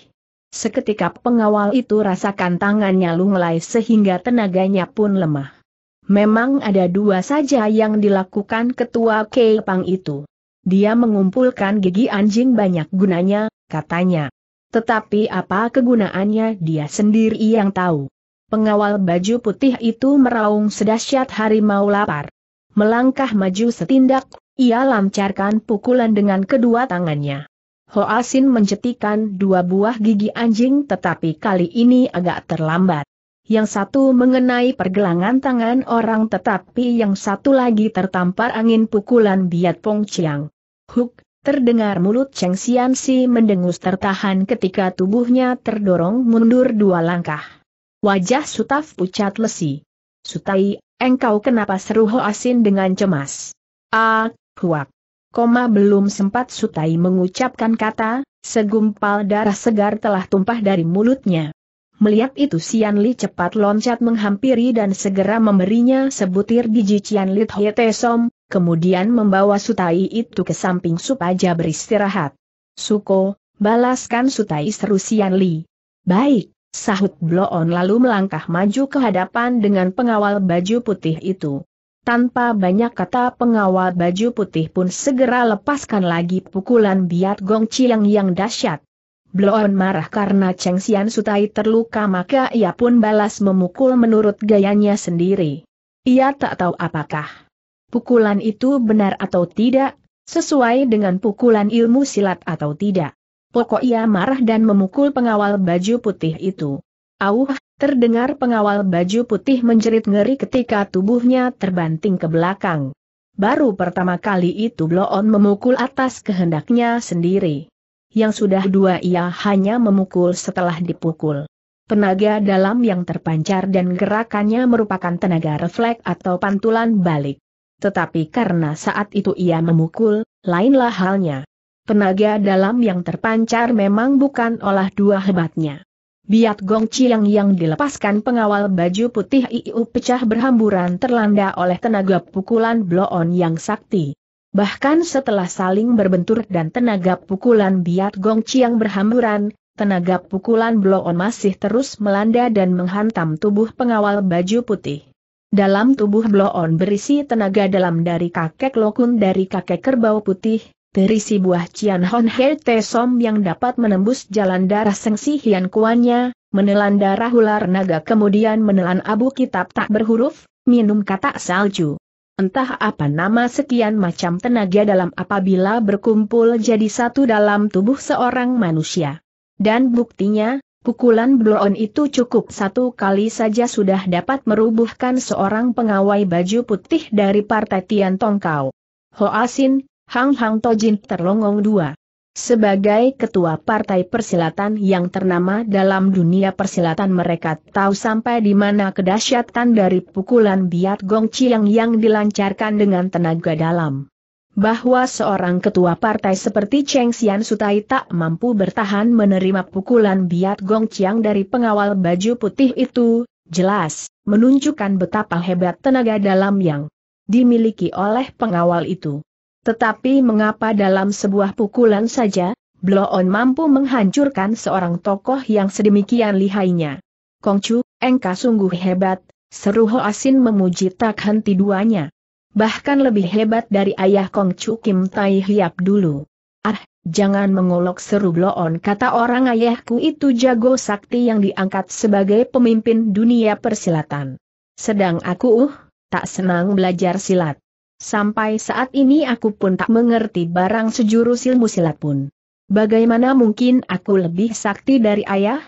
A: Seketika pengawal itu rasakan tangannya lunglai sehingga tenaganya pun lemah. Memang ada dua saja yang dilakukan ketua Keipang itu. Dia mengumpulkan gigi anjing banyak gunanya, katanya. Tetapi apa kegunaannya dia sendiri yang tahu. Pengawal baju putih itu meraung sedahsyat harimau lapar. Melangkah maju setindak, ia lancarkan pukulan dengan kedua tangannya. Hoasin mencetikan dua buah gigi anjing tetapi kali ini agak terlambat. Yang satu mengenai pergelangan tangan orang tetapi yang satu lagi tertampar angin pukulan biat Pong Chiang. Huk, terdengar mulut Cheng Xian Si mendengus tertahan ketika tubuhnya terdorong mundur dua langkah. Wajah Sutaf pucat lesi. Sutai, engkau kenapa seru asin dengan cemas? Ah, huak. Koma belum sempat Sutai mengucapkan kata, segumpal darah segar telah tumpah dari mulutnya. Melihat itu Sian Li cepat loncat menghampiri dan segera memberinya sebutir biji Cian Li tesom, kemudian membawa Sutai itu ke samping supaya beristirahat. Suko, balaskan Sutai seru Sian Li. Baik. Sahut Bloon lalu melangkah maju ke hadapan dengan pengawal baju putih itu. Tanpa banyak kata pengawal baju putih pun segera lepaskan lagi pukulan biat Gong Chiang yang dahsyat. Bloon marah karena Cheng Xian Sutai terluka maka ia pun balas memukul menurut gayanya sendiri. Ia tak tahu apakah pukulan itu benar atau tidak, sesuai dengan pukulan ilmu silat atau tidak. Pokok ia marah dan memukul pengawal baju putih itu. Auh, terdengar pengawal baju putih menjerit ngeri ketika tubuhnya terbanting ke belakang. Baru pertama kali itu Bloon memukul atas kehendaknya sendiri. Yang sudah dua ia hanya memukul setelah dipukul. Tenaga dalam yang terpancar dan gerakannya merupakan tenaga refleks atau pantulan balik. Tetapi karena saat itu ia memukul, lainlah halnya. Tenaga dalam yang terpancar memang bukan olah dua hebatnya. Biat Gong Chiang yang dilepaskan pengawal baju putih Iu pecah berhamburan terlanda oleh tenaga pukulan bloon yang sakti. Bahkan setelah saling berbentur dan tenaga pukulan Biat Gong Chiang berhamburan, tenaga pukulan bloon masih terus melanda dan menghantam tubuh pengawal baju putih. Dalam tubuh bloon berisi tenaga dalam dari kakek lokun dari kakek kerbau putih, Terisi buah Cian Hon Hei Te Som yang dapat menembus jalan darah Seng Hian Kuannya, menelan darah ular naga kemudian menelan abu kitab tak berhuruf, minum kata salju. Entah apa nama sekian macam tenaga dalam apabila berkumpul jadi satu dalam tubuh seorang manusia. Dan buktinya, pukulan bloon itu cukup satu kali saja sudah dapat merubuhkan seorang pengawai baju putih dari partai Tian Tongkau. Hoasin, Hang Hang Tojin terlongong dua. Sebagai ketua partai persilatan yang ternama dalam dunia persilatan mereka tahu sampai di mana kedahsyatan dari pukulan biat gong Chiang yang dilancarkan dengan tenaga dalam. Bahwa seorang ketua partai seperti Cheng Xian Sutai tak mampu bertahan menerima pukulan biat gong Chiang dari pengawal baju putih itu, jelas, menunjukkan betapa hebat tenaga dalam yang dimiliki oleh pengawal itu. Tetapi mengapa dalam sebuah pukulan saja, Bloon mampu menghancurkan seorang tokoh yang sedemikian lihainya? Kongcu, engkau sungguh hebat, seru Ho Asin memuji tak henti duanya. Bahkan lebih hebat dari ayah Kongcu Kim Tai Hiap dulu. Ah, jangan mengolok seru Bloon kata orang ayahku itu jago sakti yang diangkat sebagai pemimpin dunia persilatan. Sedang aku uh, tak senang belajar silat. Sampai saat ini aku pun tak mengerti barang sejurus ilmu silat pun. Bagaimana mungkin aku lebih sakti dari ayah?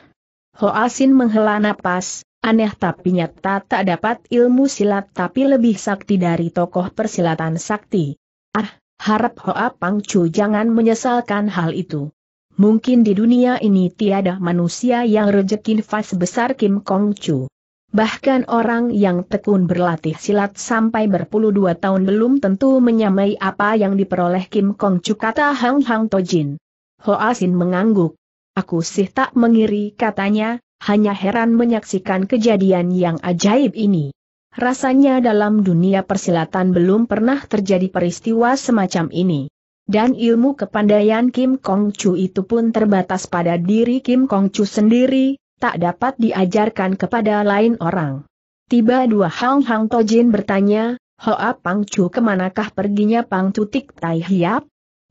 A: Ho Asin menghela napas, aneh tapi nyata tak dapat ilmu silat tapi lebih sakti dari tokoh persilatan sakti. Ah, harap Hoa Pangcu jangan menyesalkan hal itu. Mungkin di dunia ini tiada manusia yang rejekin fas besar Kim Kong Chu. Bahkan orang yang tekun berlatih silat sampai berpuluh dua tahun belum tentu menyamai apa yang diperoleh Kim Kong Chu kata Hang Hang Tojin. Hoa ah Sin mengangguk. Aku sih tak mengiri katanya, hanya heran menyaksikan kejadian yang ajaib ini. Rasanya dalam dunia persilatan belum pernah terjadi peristiwa semacam ini. Dan ilmu kepandaian Kim Kong Chu itu pun terbatas pada diri Kim Kong Chu sendiri, tak dapat diajarkan kepada lain orang. Tiba dua Hang Hang Tojin bertanya, Hoa Pang Chu kemanakah perginya Pang Tutik Tai Hiap?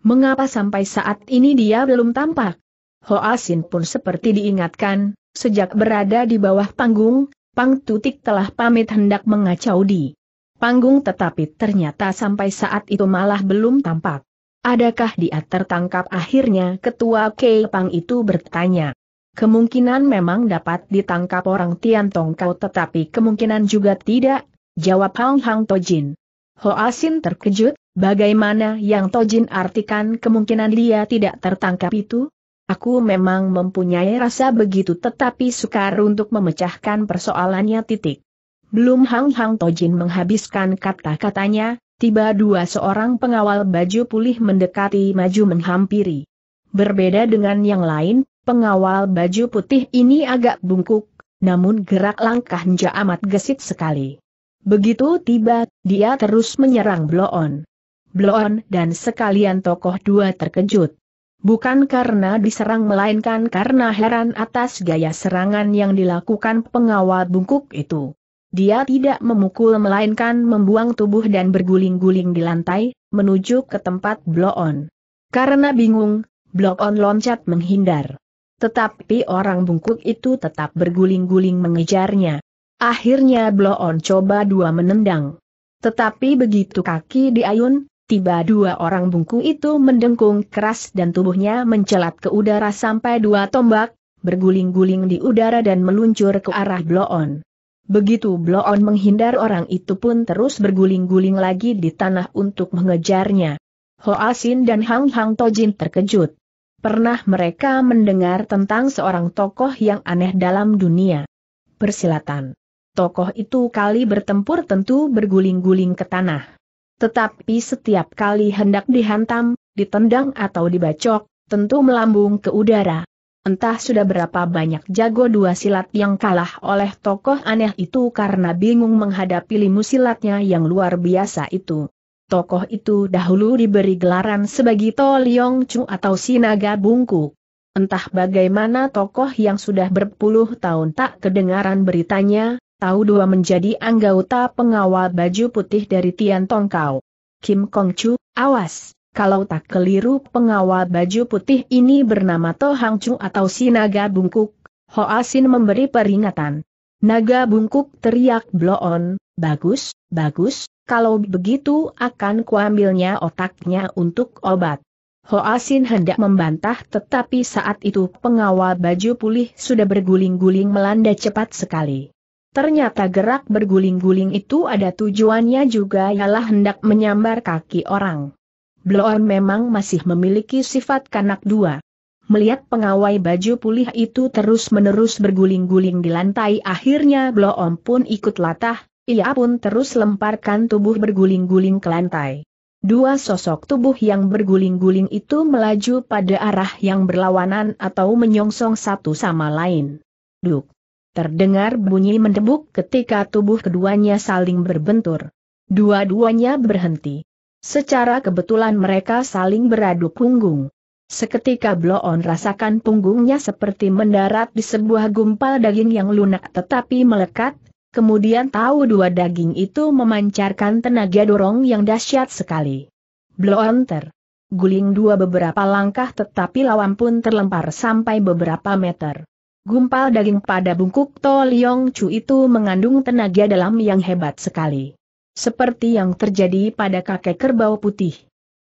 A: Mengapa sampai saat ini dia belum tampak? Hoa Sin pun seperti diingatkan, sejak berada di bawah panggung, Pang Tutik telah pamit hendak mengacau di panggung tetapi ternyata sampai saat itu malah belum tampak. Adakah dia tertangkap akhirnya ketua Kei Pang itu bertanya. Kemungkinan memang dapat ditangkap orang Tong kau tetapi kemungkinan juga tidak, jawab Hang Hang Tojin. Asin terkejut, bagaimana yang Tojin artikan kemungkinan dia tidak tertangkap itu? Aku memang mempunyai rasa begitu tetapi sukar untuk memecahkan persoalannya titik. Belum Hang Hang Tojin menghabiskan kata-katanya, tiba dua seorang pengawal baju pulih mendekati maju menghampiri. Berbeda dengan yang lain, Pengawal baju putih ini agak bungkuk, namun gerak langkahnya amat gesit sekali. Begitu tiba, dia terus menyerang Bloon. Bloon dan sekalian tokoh dua terkejut. Bukan karena diserang melainkan karena heran atas gaya serangan yang dilakukan pengawal bungkuk itu. Dia tidak memukul melainkan membuang tubuh dan berguling-guling di lantai, menuju ke tempat Bloon. Karena bingung, Bloon loncat menghindar. Tetapi orang bungkuk itu tetap berguling-guling mengejarnya. Akhirnya Bloon coba dua menendang. Tetapi begitu kaki diayun, tiba dua orang bungkuk itu mendengkung keras dan tubuhnya mencelat ke udara sampai dua tombak, berguling-guling di udara dan meluncur ke arah Bloon. Begitu Bloon menghindar orang itu pun terus berguling-guling lagi di tanah untuk mengejarnya. Hoa Sin dan Hang Hang Tojin terkejut. Pernah mereka mendengar tentang seorang tokoh yang aneh dalam dunia persilatan. Tokoh itu kali bertempur tentu berguling-guling ke tanah. Tetapi setiap kali hendak dihantam, ditendang atau dibacok, tentu melambung ke udara. Entah sudah berapa banyak jago dua silat yang kalah oleh tokoh aneh itu karena bingung menghadapi limu silatnya yang luar biasa itu tokoh itu dahulu diberi gelaran sebagai To Liong Chu atau Sinaga Bungkuk. Entah bagaimana tokoh yang sudah berpuluh tahun tak kedengaran beritanya, tahu dua menjadi anggota pengawal baju putih dari Tian Tongkau. Kim Kong Chu, awas, kalau tak keliru pengawal baju putih ini bernama To Hang Chu atau Sinaga Bungkuk, Ho Asin memberi peringatan. Naga bungkuk teriak bloon, bagus, bagus, kalau begitu akan kuambilnya otaknya untuk obat. Hoasin hendak membantah tetapi saat itu pengawal baju pulih sudah berguling-guling melanda cepat sekali. Ternyata gerak berguling-guling itu ada tujuannya juga ialah hendak menyambar kaki orang. Bloon memang masih memiliki sifat kanak dua. Melihat pengawai baju pulih itu terus-menerus berguling-guling di lantai akhirnya Bloom pun ikut latah, ia pun terus lemparkan tubuh berguling-guling ke lantai. Dua sosok tubuh yang berguling-guling itu melaju pada arah yang berlawanan atau menyongsong satu sama lain. Duk. Terdengar bunyi mendebuk ketika tubuh keduanya saling berbentur. Dua-duanya berhenti. Secara kebetulan mereka saling beradu punggung. Seketika Bloon rasakan punggungnya seperti mendarat di sebuah gumpal daging yang lunak tetapi melekat, Kemudian tahu dua daging itu memancarkan tenaga dorong yang dahsyat sekali. Blonter. Guling dua beberapa langkah tetapi lawan pun terlempar sampai beberapa meter. Gumpal daging pada bungkuk To Liong Chu itu mengandung tenaga dalam yang hebat sekali. Seperti yang terjadi pada kakek kerbau putih.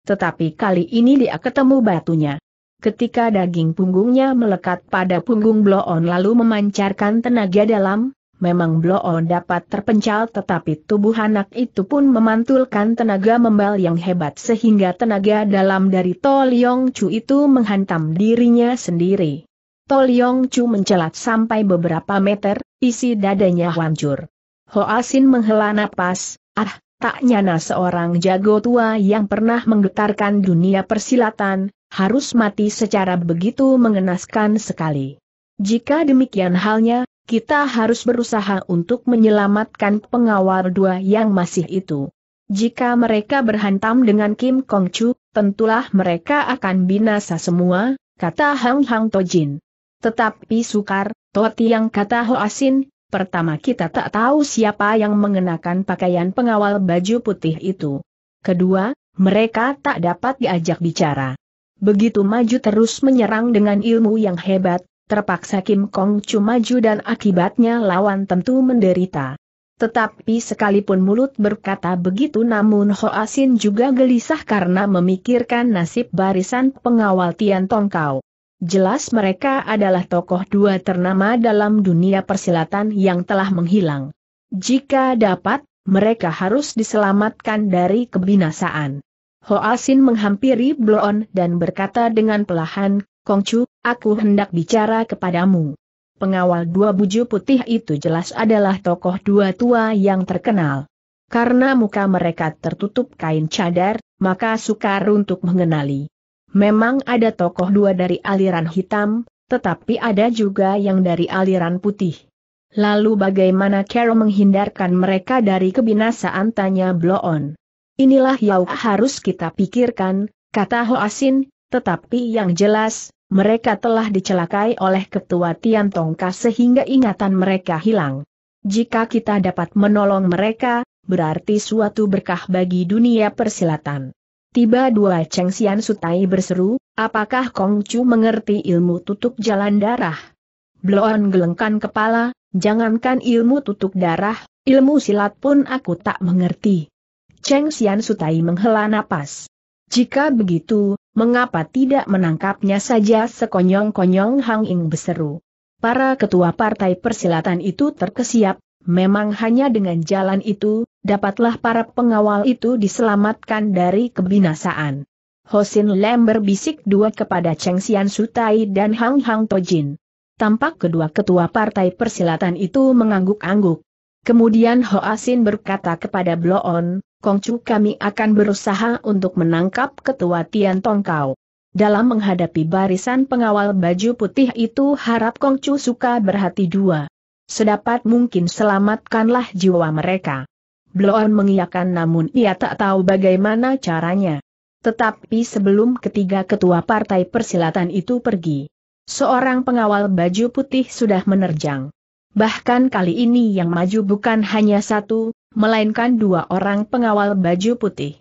A: Tetapi kali ini dia ketemu batunya. Ketika daging punggungnya melekat pada punggung Bloon lalu memancarkan tenaga dalam, Memang Blow On oh dapat terpencal tetapi tubuh anak itu pun memantulkan tenaga membal yang hebat sehingga tenaga dalam dari To Liong Chu itu menghantam dirinya sendiri. To Liong Chu mencelat sampai beberapa meter, isi dadanya hancur. Asin menghela napas, ah, tak nyana seorang jago tua yang pernah menggetarkan dunia persilatan, harus mati secara begitu mengenaskan sekali. Jika demikian halnya, kita harus berusaha untuk menyelamatkan pengawal dua yang masih itu. Jika mereka berhantam dengan Kim Kong Chu, tentulah mereka akan binasa semua, kata Hang Hang Tojin. Tetapi sukar, Toti yang kata Ho Asin. pertama kita tak tahu siapa yang mengenakan pakaian pengawal baju putih itu. Kedua, mereka tak dapat diajak bicara. Begitu maju terus menyerang dengan ilmu yang hebat, terpaksa Kim Kong Chu maju dan akibatnya lawan tentu menderita. Tetapi sekalipun mulut berkata begitu namun Ho Asin juga gelisah karena memikirkan nasib barisan pengawal Tian Tongkau. Jelas mereka adalah tokoh dua ternama dalam dunia persilatan yang telah menghilang. Jika dapat, mereka harus diselamatkan dari kebinasaan. Ho Asin menghampiri Bloon dan berkata dengan pelahan, Kongcu, aku hendak bicara kepadamu. Pengawal dua buju putih itu jelas adalah tokoh dua tua yang terkenal. Karena muka mereka tertutup kain cadar, maka sukar untuk mengenali. Memang ada tokoh dua dari aliran hitam, tetapi ada juga yang dari aliran putih. Lalu bagaimana Carol menghindarkan mereka dari kebinasaan tanya Bloon. Inilah yang harus kita pikirkan, kata Hoasin, tetapi yang jelas, mereka telah dicelakai oleh ketua Tian Tongka sehingga ingatan mereka hilang. Jika kita dapat menolong mereka, berarti suatu berkah bagi dunia persilatan. Tiba dua Cheng Xian Sutai berseru, apakah Kong Chu mengerti ilmu tutup jalan darah? Bloon gelengkan kepala, jangankan ilmu tutup darah, ilmu silat pun aku tak mengerti. Cheng Xian Sutai menghela napas. Jika begitu, Mengapa tidak menangkapnya saja sekonyong-konyong Hang Ing berseru. Para ketua partai persilatan itu terkesiap, memang hanya dengan jalan itu, dapatlah para pengawal itu diselamatkan dari kebinasaan. Hosin Lem berbisik dua kepada Cheng Xian Sutai dan Hang Hang Tojin. Tampak kedua ketua partai persilatan itu mengangguk-angguk. Kemudian Hoasin berkata kepada Bloon, Kongcu kami akan berusaha untuk menangkap ketua Tian Tong Dalam menghadapi barisan pengawal baju putih itu harap Kongcu suka berhati dua. Sedapat mungkin selamatkanlah jiwa mereka. Bloon mengiyakan namun ia tak tahu bagaimana caranya. Tetapi sebelum ketiga ketua partai persilatan itu pergi, seorang pengawal baju putih sudah menerjang. Bahkan kali ini yang maju bukan hanya satu, melainkan dua orang pengawal baju putih.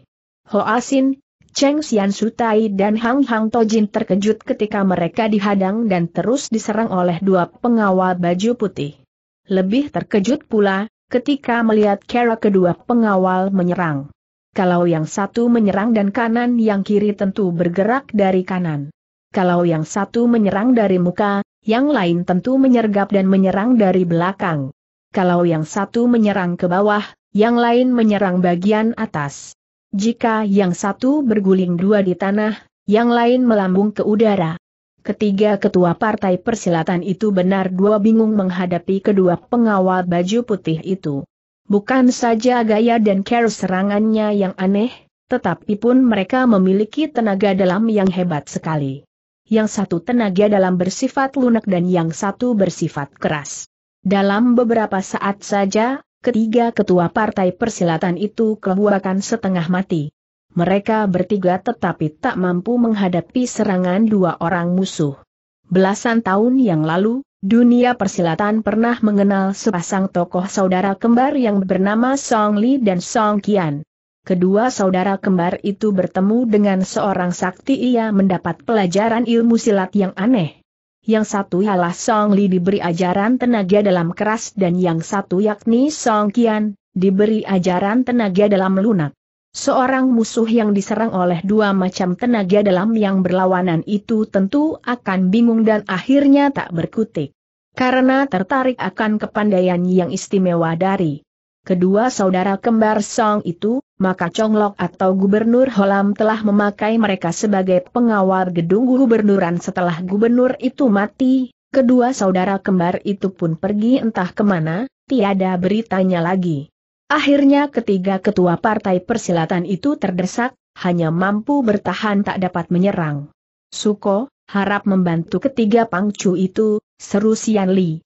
A: Ho Asin, Cheng Xian Sutai dan Hang Hang Tojin terkejut ketika mereka dihadang dan terus diserang oleh dua pengawal baju putih. Lebih terkejut pula, ketika melihat cara kedua pengawal menyerang. Kalau yang satu menyerang dan kanan yang kiri tentu bergerak dari kanan. Kalau yang satu menyerang dari muka, yang lain tentu menyergap dan menyerang dari belakang. Kalau yang satu menyerang ke bawah, yang lain menyerang bagian atas. Jika yang satu berguling dua di tanah, yang lain melambung ke udara. Ketiga ketua partai persilatan itu benar dua bingung menghadapi kedua pengawal baju putih itu. Bukan saja gaya dan care serangannya yang aneh, tetapi pun mereka memiliki tenaga dalam yang hebat sekali. Yang satu tenaga dalam bersifat lunak dan yang satu bersifat keras. Dalam beberapa saat saja, ketiga ketua partai persilatan itu kelabuakan setengah mati. Mereka bertiga tetapi tak mampu menghadapi serangan dua orang musuh. Belasan tahun yang lalu, dunia persilatan pernah mengenal sepasang tokoh saudara kembar yang bernama Song Li dan Song Qian. Kedua saudara kembar itu bertemu dengan seorang sakti ia mendapat pelajaran ilmu silat yang aneh yang satu ialah Song Li diberi ajaran tenaga dalam keras dan yang satu yakni Song Qian, diberi ajaran tenaga dalam lunak. Seorang musuh yang diserang oleh dua macam tenaga dalam yang berlawanan itu tentu akan bingung dan akhirnya tak berkutik. Karena tertarik akan kepandaian yang istimewa dari kedua saudara kembar Song itu, maka Chonglok atau Gubernur Holam telah memakai mereka sebagai pengawal gedung gubernuran setelah gubernur itu mati, kedua saudara kembar itu pun pergi entah kemana, tiada beritanya lagi. Akhirnya ketiga ketua partai persilatan itu terdesak, hanya mampu bertahan tak dapat menyerang. Suko, harap membantu ketiga pangcu itu, seru Sian Li.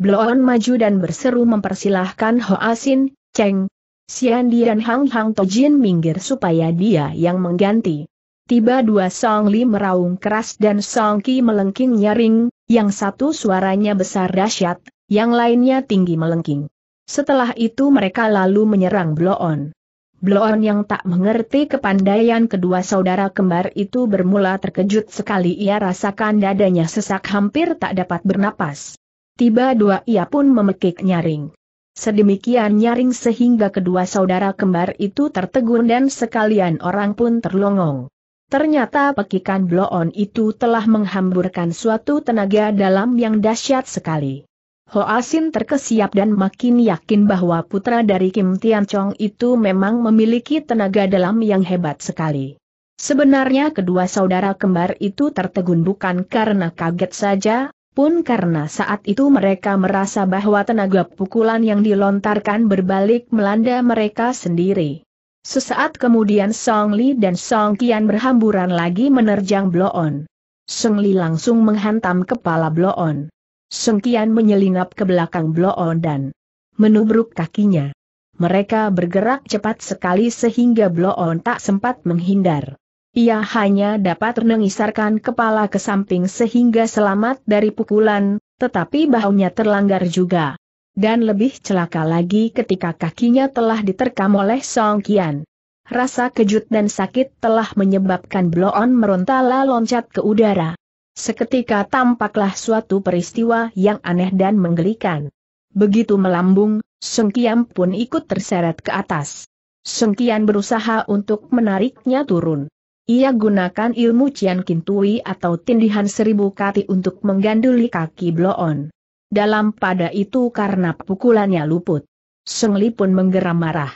A: Bloon maju dan berseru mempersilahkan Hoasin, Cheng, Xian Dian Hang Hang Tojin minggir supaya dia yang mengganti. Tiba dua Song Li meraung keras dan Song Ki melengking nyaring, yang satu suaranya besar dahsyat, yang lainnya tinggi melengking. Setelah itu mereka lalu menyerang Bloon. Bloon yang tak mengerti kepandaian kedua saudara kembar itu bermula terkejut sekali ia rasakan dadanya sesak hampir tak dapat bernapas tiba dua ia pun memekik nyaring. Sedemikian nyaring sehingga kedua saudara kembar itu tertegun dan sekalian orang pun terlongong. Ternyata pekikan bloon itu telah menghamburkan suatu tenaga dalam yang dahsyat sekali. Ho Asin terkesiap dan makin yakin bahwa putra dari Kim Tian Chong itu memang memiliki tenaga dalam yang hebat sekali. Sebenarnya kedua saudara kembar itu tertegun bukan karena kaget saja, pun karena saat itu mereka merasa bahwa tenaga pukulan yang dilontarkan berbalik melanda mereka sendiri. Sesaat kemudian Song Li dan Song Qian berhamburan lagi menerjang Bloon. Song Li langsung menghantam kepala Bloon. Song Qian menyelinap ke belakang Bloon dan menubruk kakinya. Mereka bergerak cepat sekali sehingga Bloon tak sempat menghindar. Ia hanya dapat mengisarkan kepala ke samping sehingga selamat dari pukulan, tetapi bahunya terlanggar juga. Dan lebih celaka lagi ketika kakinya telah diterkam oleh Song Qian. Rasa kejut dan sakit telah menyebabkan Bloon merontala loncat ke udara. Seketika tampaklah suatu peristiwa yang aneh dan menggelikan. Begitu melambung, Song Qian pun ikut terseret ke atas. Song Qian berusaha untuk menariknya turun. Ia gunakan ilmu Cian Kintui atau tindihan seribu kati untuk mengganduli kaki Bloon. Dalam pada itu karena pukulannya luput. Seng Li pun menggeram marah.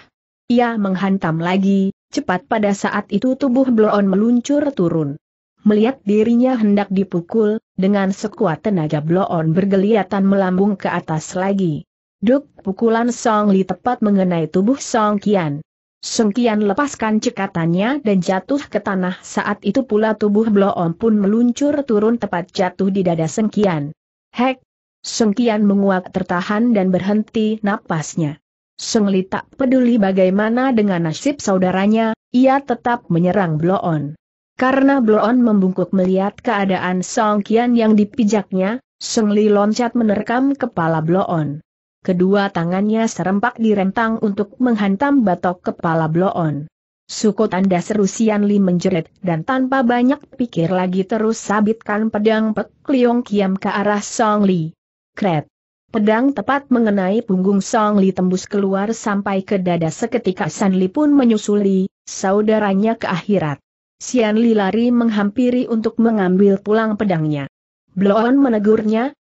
A: Ia menghantam lagi, cepat pada saat itu tubuh Bloon meluncur turun. Melihat dirinya hendak dipukul, dengan sekuat tenaga Bloon bergeliatan melambung ke atas lagi. Duk pukulan Song Li tepat mengenai tubuh Song Qian. Sengkian lepaskan cekatannya dan jatuh ke tanah saat itu pula tubuh Bloom pun meluncur turun tepat jatuh di dada Sengkian. Hek! Sengkian menguak tertahan dan berhenti napasnya. Sengli tak peduli bagaimana dengan nasib saudaranya, ia tetap menyerang Bloon. Karena Bloon membungkuk melihat keadaan Song yang dipijaknya, Sengli loncat menerkam kepala Bloon kedua tangannya serempak direntang untuk menghantam batok kepala Bloon. Suko tanda seru Sian Li menjerit dan tanpa banyak pikir lagi terus sabitkan pedang Pek Liong Kiam ke arah Song Li. Kret. Pedang tepat mengenai punggung Song Li tembus keluar sampai ke dada seketika San Li pun menyusuli, saudaranya ke akhirat. Sian Li lari menghampiri untuk mengambil pulang pedangnya. Bloon menegurnya,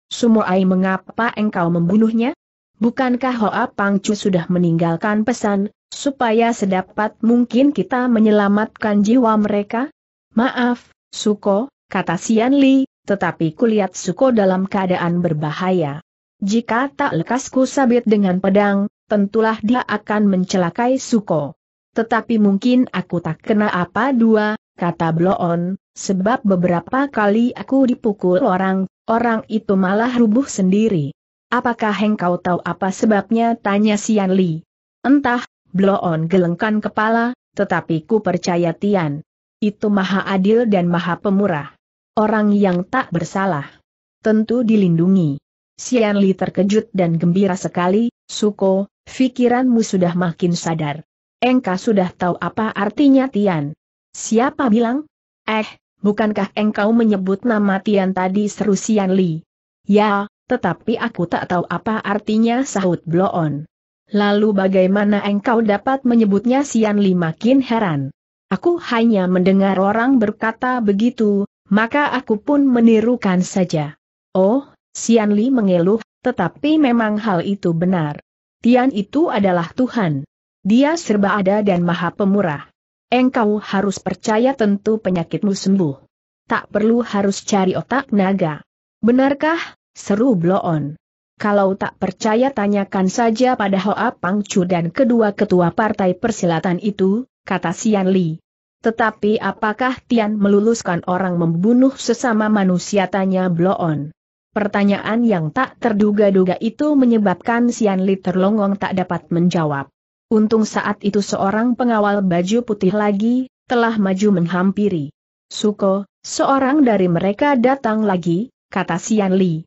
A: Ai mengapa engkau membunuhnya? Bukankah Hoa Pangcu sudah meninggalkan pesan, supaya sedapat mungkin kita menyelamatkan jiwa mereka? Maaf, Suko, kata Sian Li, tetapi kulihat Suko dalam keadaan berbahaya. Jika tak lekas ku sabit dengan pedang, tentulah dia akan mencelakai Suko. Tetapi mungkin aku tak kena apa dua, kata Bloon, sebab beberapa kali aku dipukul orang, orang itu malah rubuh sendiri. Apakah engkau tahu apa sebabnya? Tanya Sian Li. Entah, Bloon gelengkan kepala, tetapi ku percaya Tian. Itu maha adil dan maha pemurah. Orang yang tak bersalah. Tentu dilindungi. Sian Li terkejut dan gembira sekali, Suko, fikiranmu sudah makin sadar. Engkau sudah tahu apa artinya Tian. Siapa bilang? Eh, bukankah engkau menyebut nama Tian tadi seru Sian Li? Ya, tetapi aku tak tahu apa artinya sahut Bloon. Lalu bagaimana engkau dapat menyebutnya Sian Li makin heran. Aku hanya mendengar orang berkata begitu, maka aku pun menirukan saja. Oh, Sian Li mengeluh, tetapi memang hal itu benar. Tian itu adalah Tuhan. Dia serba ada dan maha pemurah. Engkau harus percaya tentu penyakitmu sembuh. Tak perlu harus cari otak naga. Benarkah, Seru Bloon. Kalau tak percaya tanyakan saja pada Hoa Pangcu dan kedua ketua partai persilatan itu, kata Sian Li. Tetapi apakah Tian meluluskan orang membunuh sesama manusia tanya Bloon. Pertanyaan yang tak terduga-duga itu menyebabkan Sian Li terlongong tak dapat menjawab. Untung saat itu seorang pengawal baju putih lagi, telah maju menghampiri. Suko, seorang dari mereka datang lagi, kata Sian Li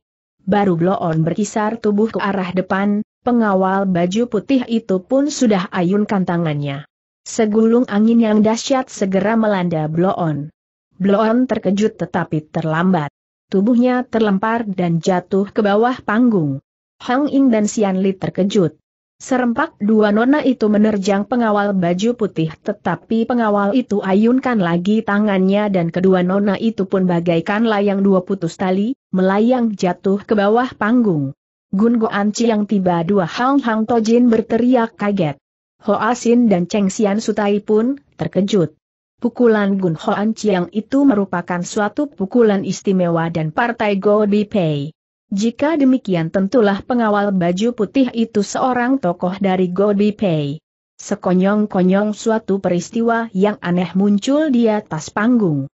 A: baru bloon berkisar tubuh ke arah depan, pengawal baju putih itu pun sudah ayunkan tangannya. Segulung angin yang dahsyat segera melanda bloon. Bloon terkejut tetapi terlambat. Tubuhnya terlempar dan jatuh ke bawah panggung. Hang Ing dan Xian Li terkejut. Serempak dua nona itu menerjang pengawal baju putih tetapi pengawal itu ayunkan lagi tangannya dan kedua nona itu pun bagaikan layang dua putus tali, melayang jatuh ke bawah panggung. Gun Goan yang tiba dua Hang Hang Tojin berteriak kaget. Ho Asin dan Cheng Xian Sutai pun terkejut. Pukulan Gun Hoan Chiang itu merupakan suatu pukulan istimewa dan partai Go Pei. Jika demikian tentulah pengawal baju putih itu seorang tokoh dari Go Pei. Sekonyong-konyong suatu peristiwa yang aneh muncul di atas panggung.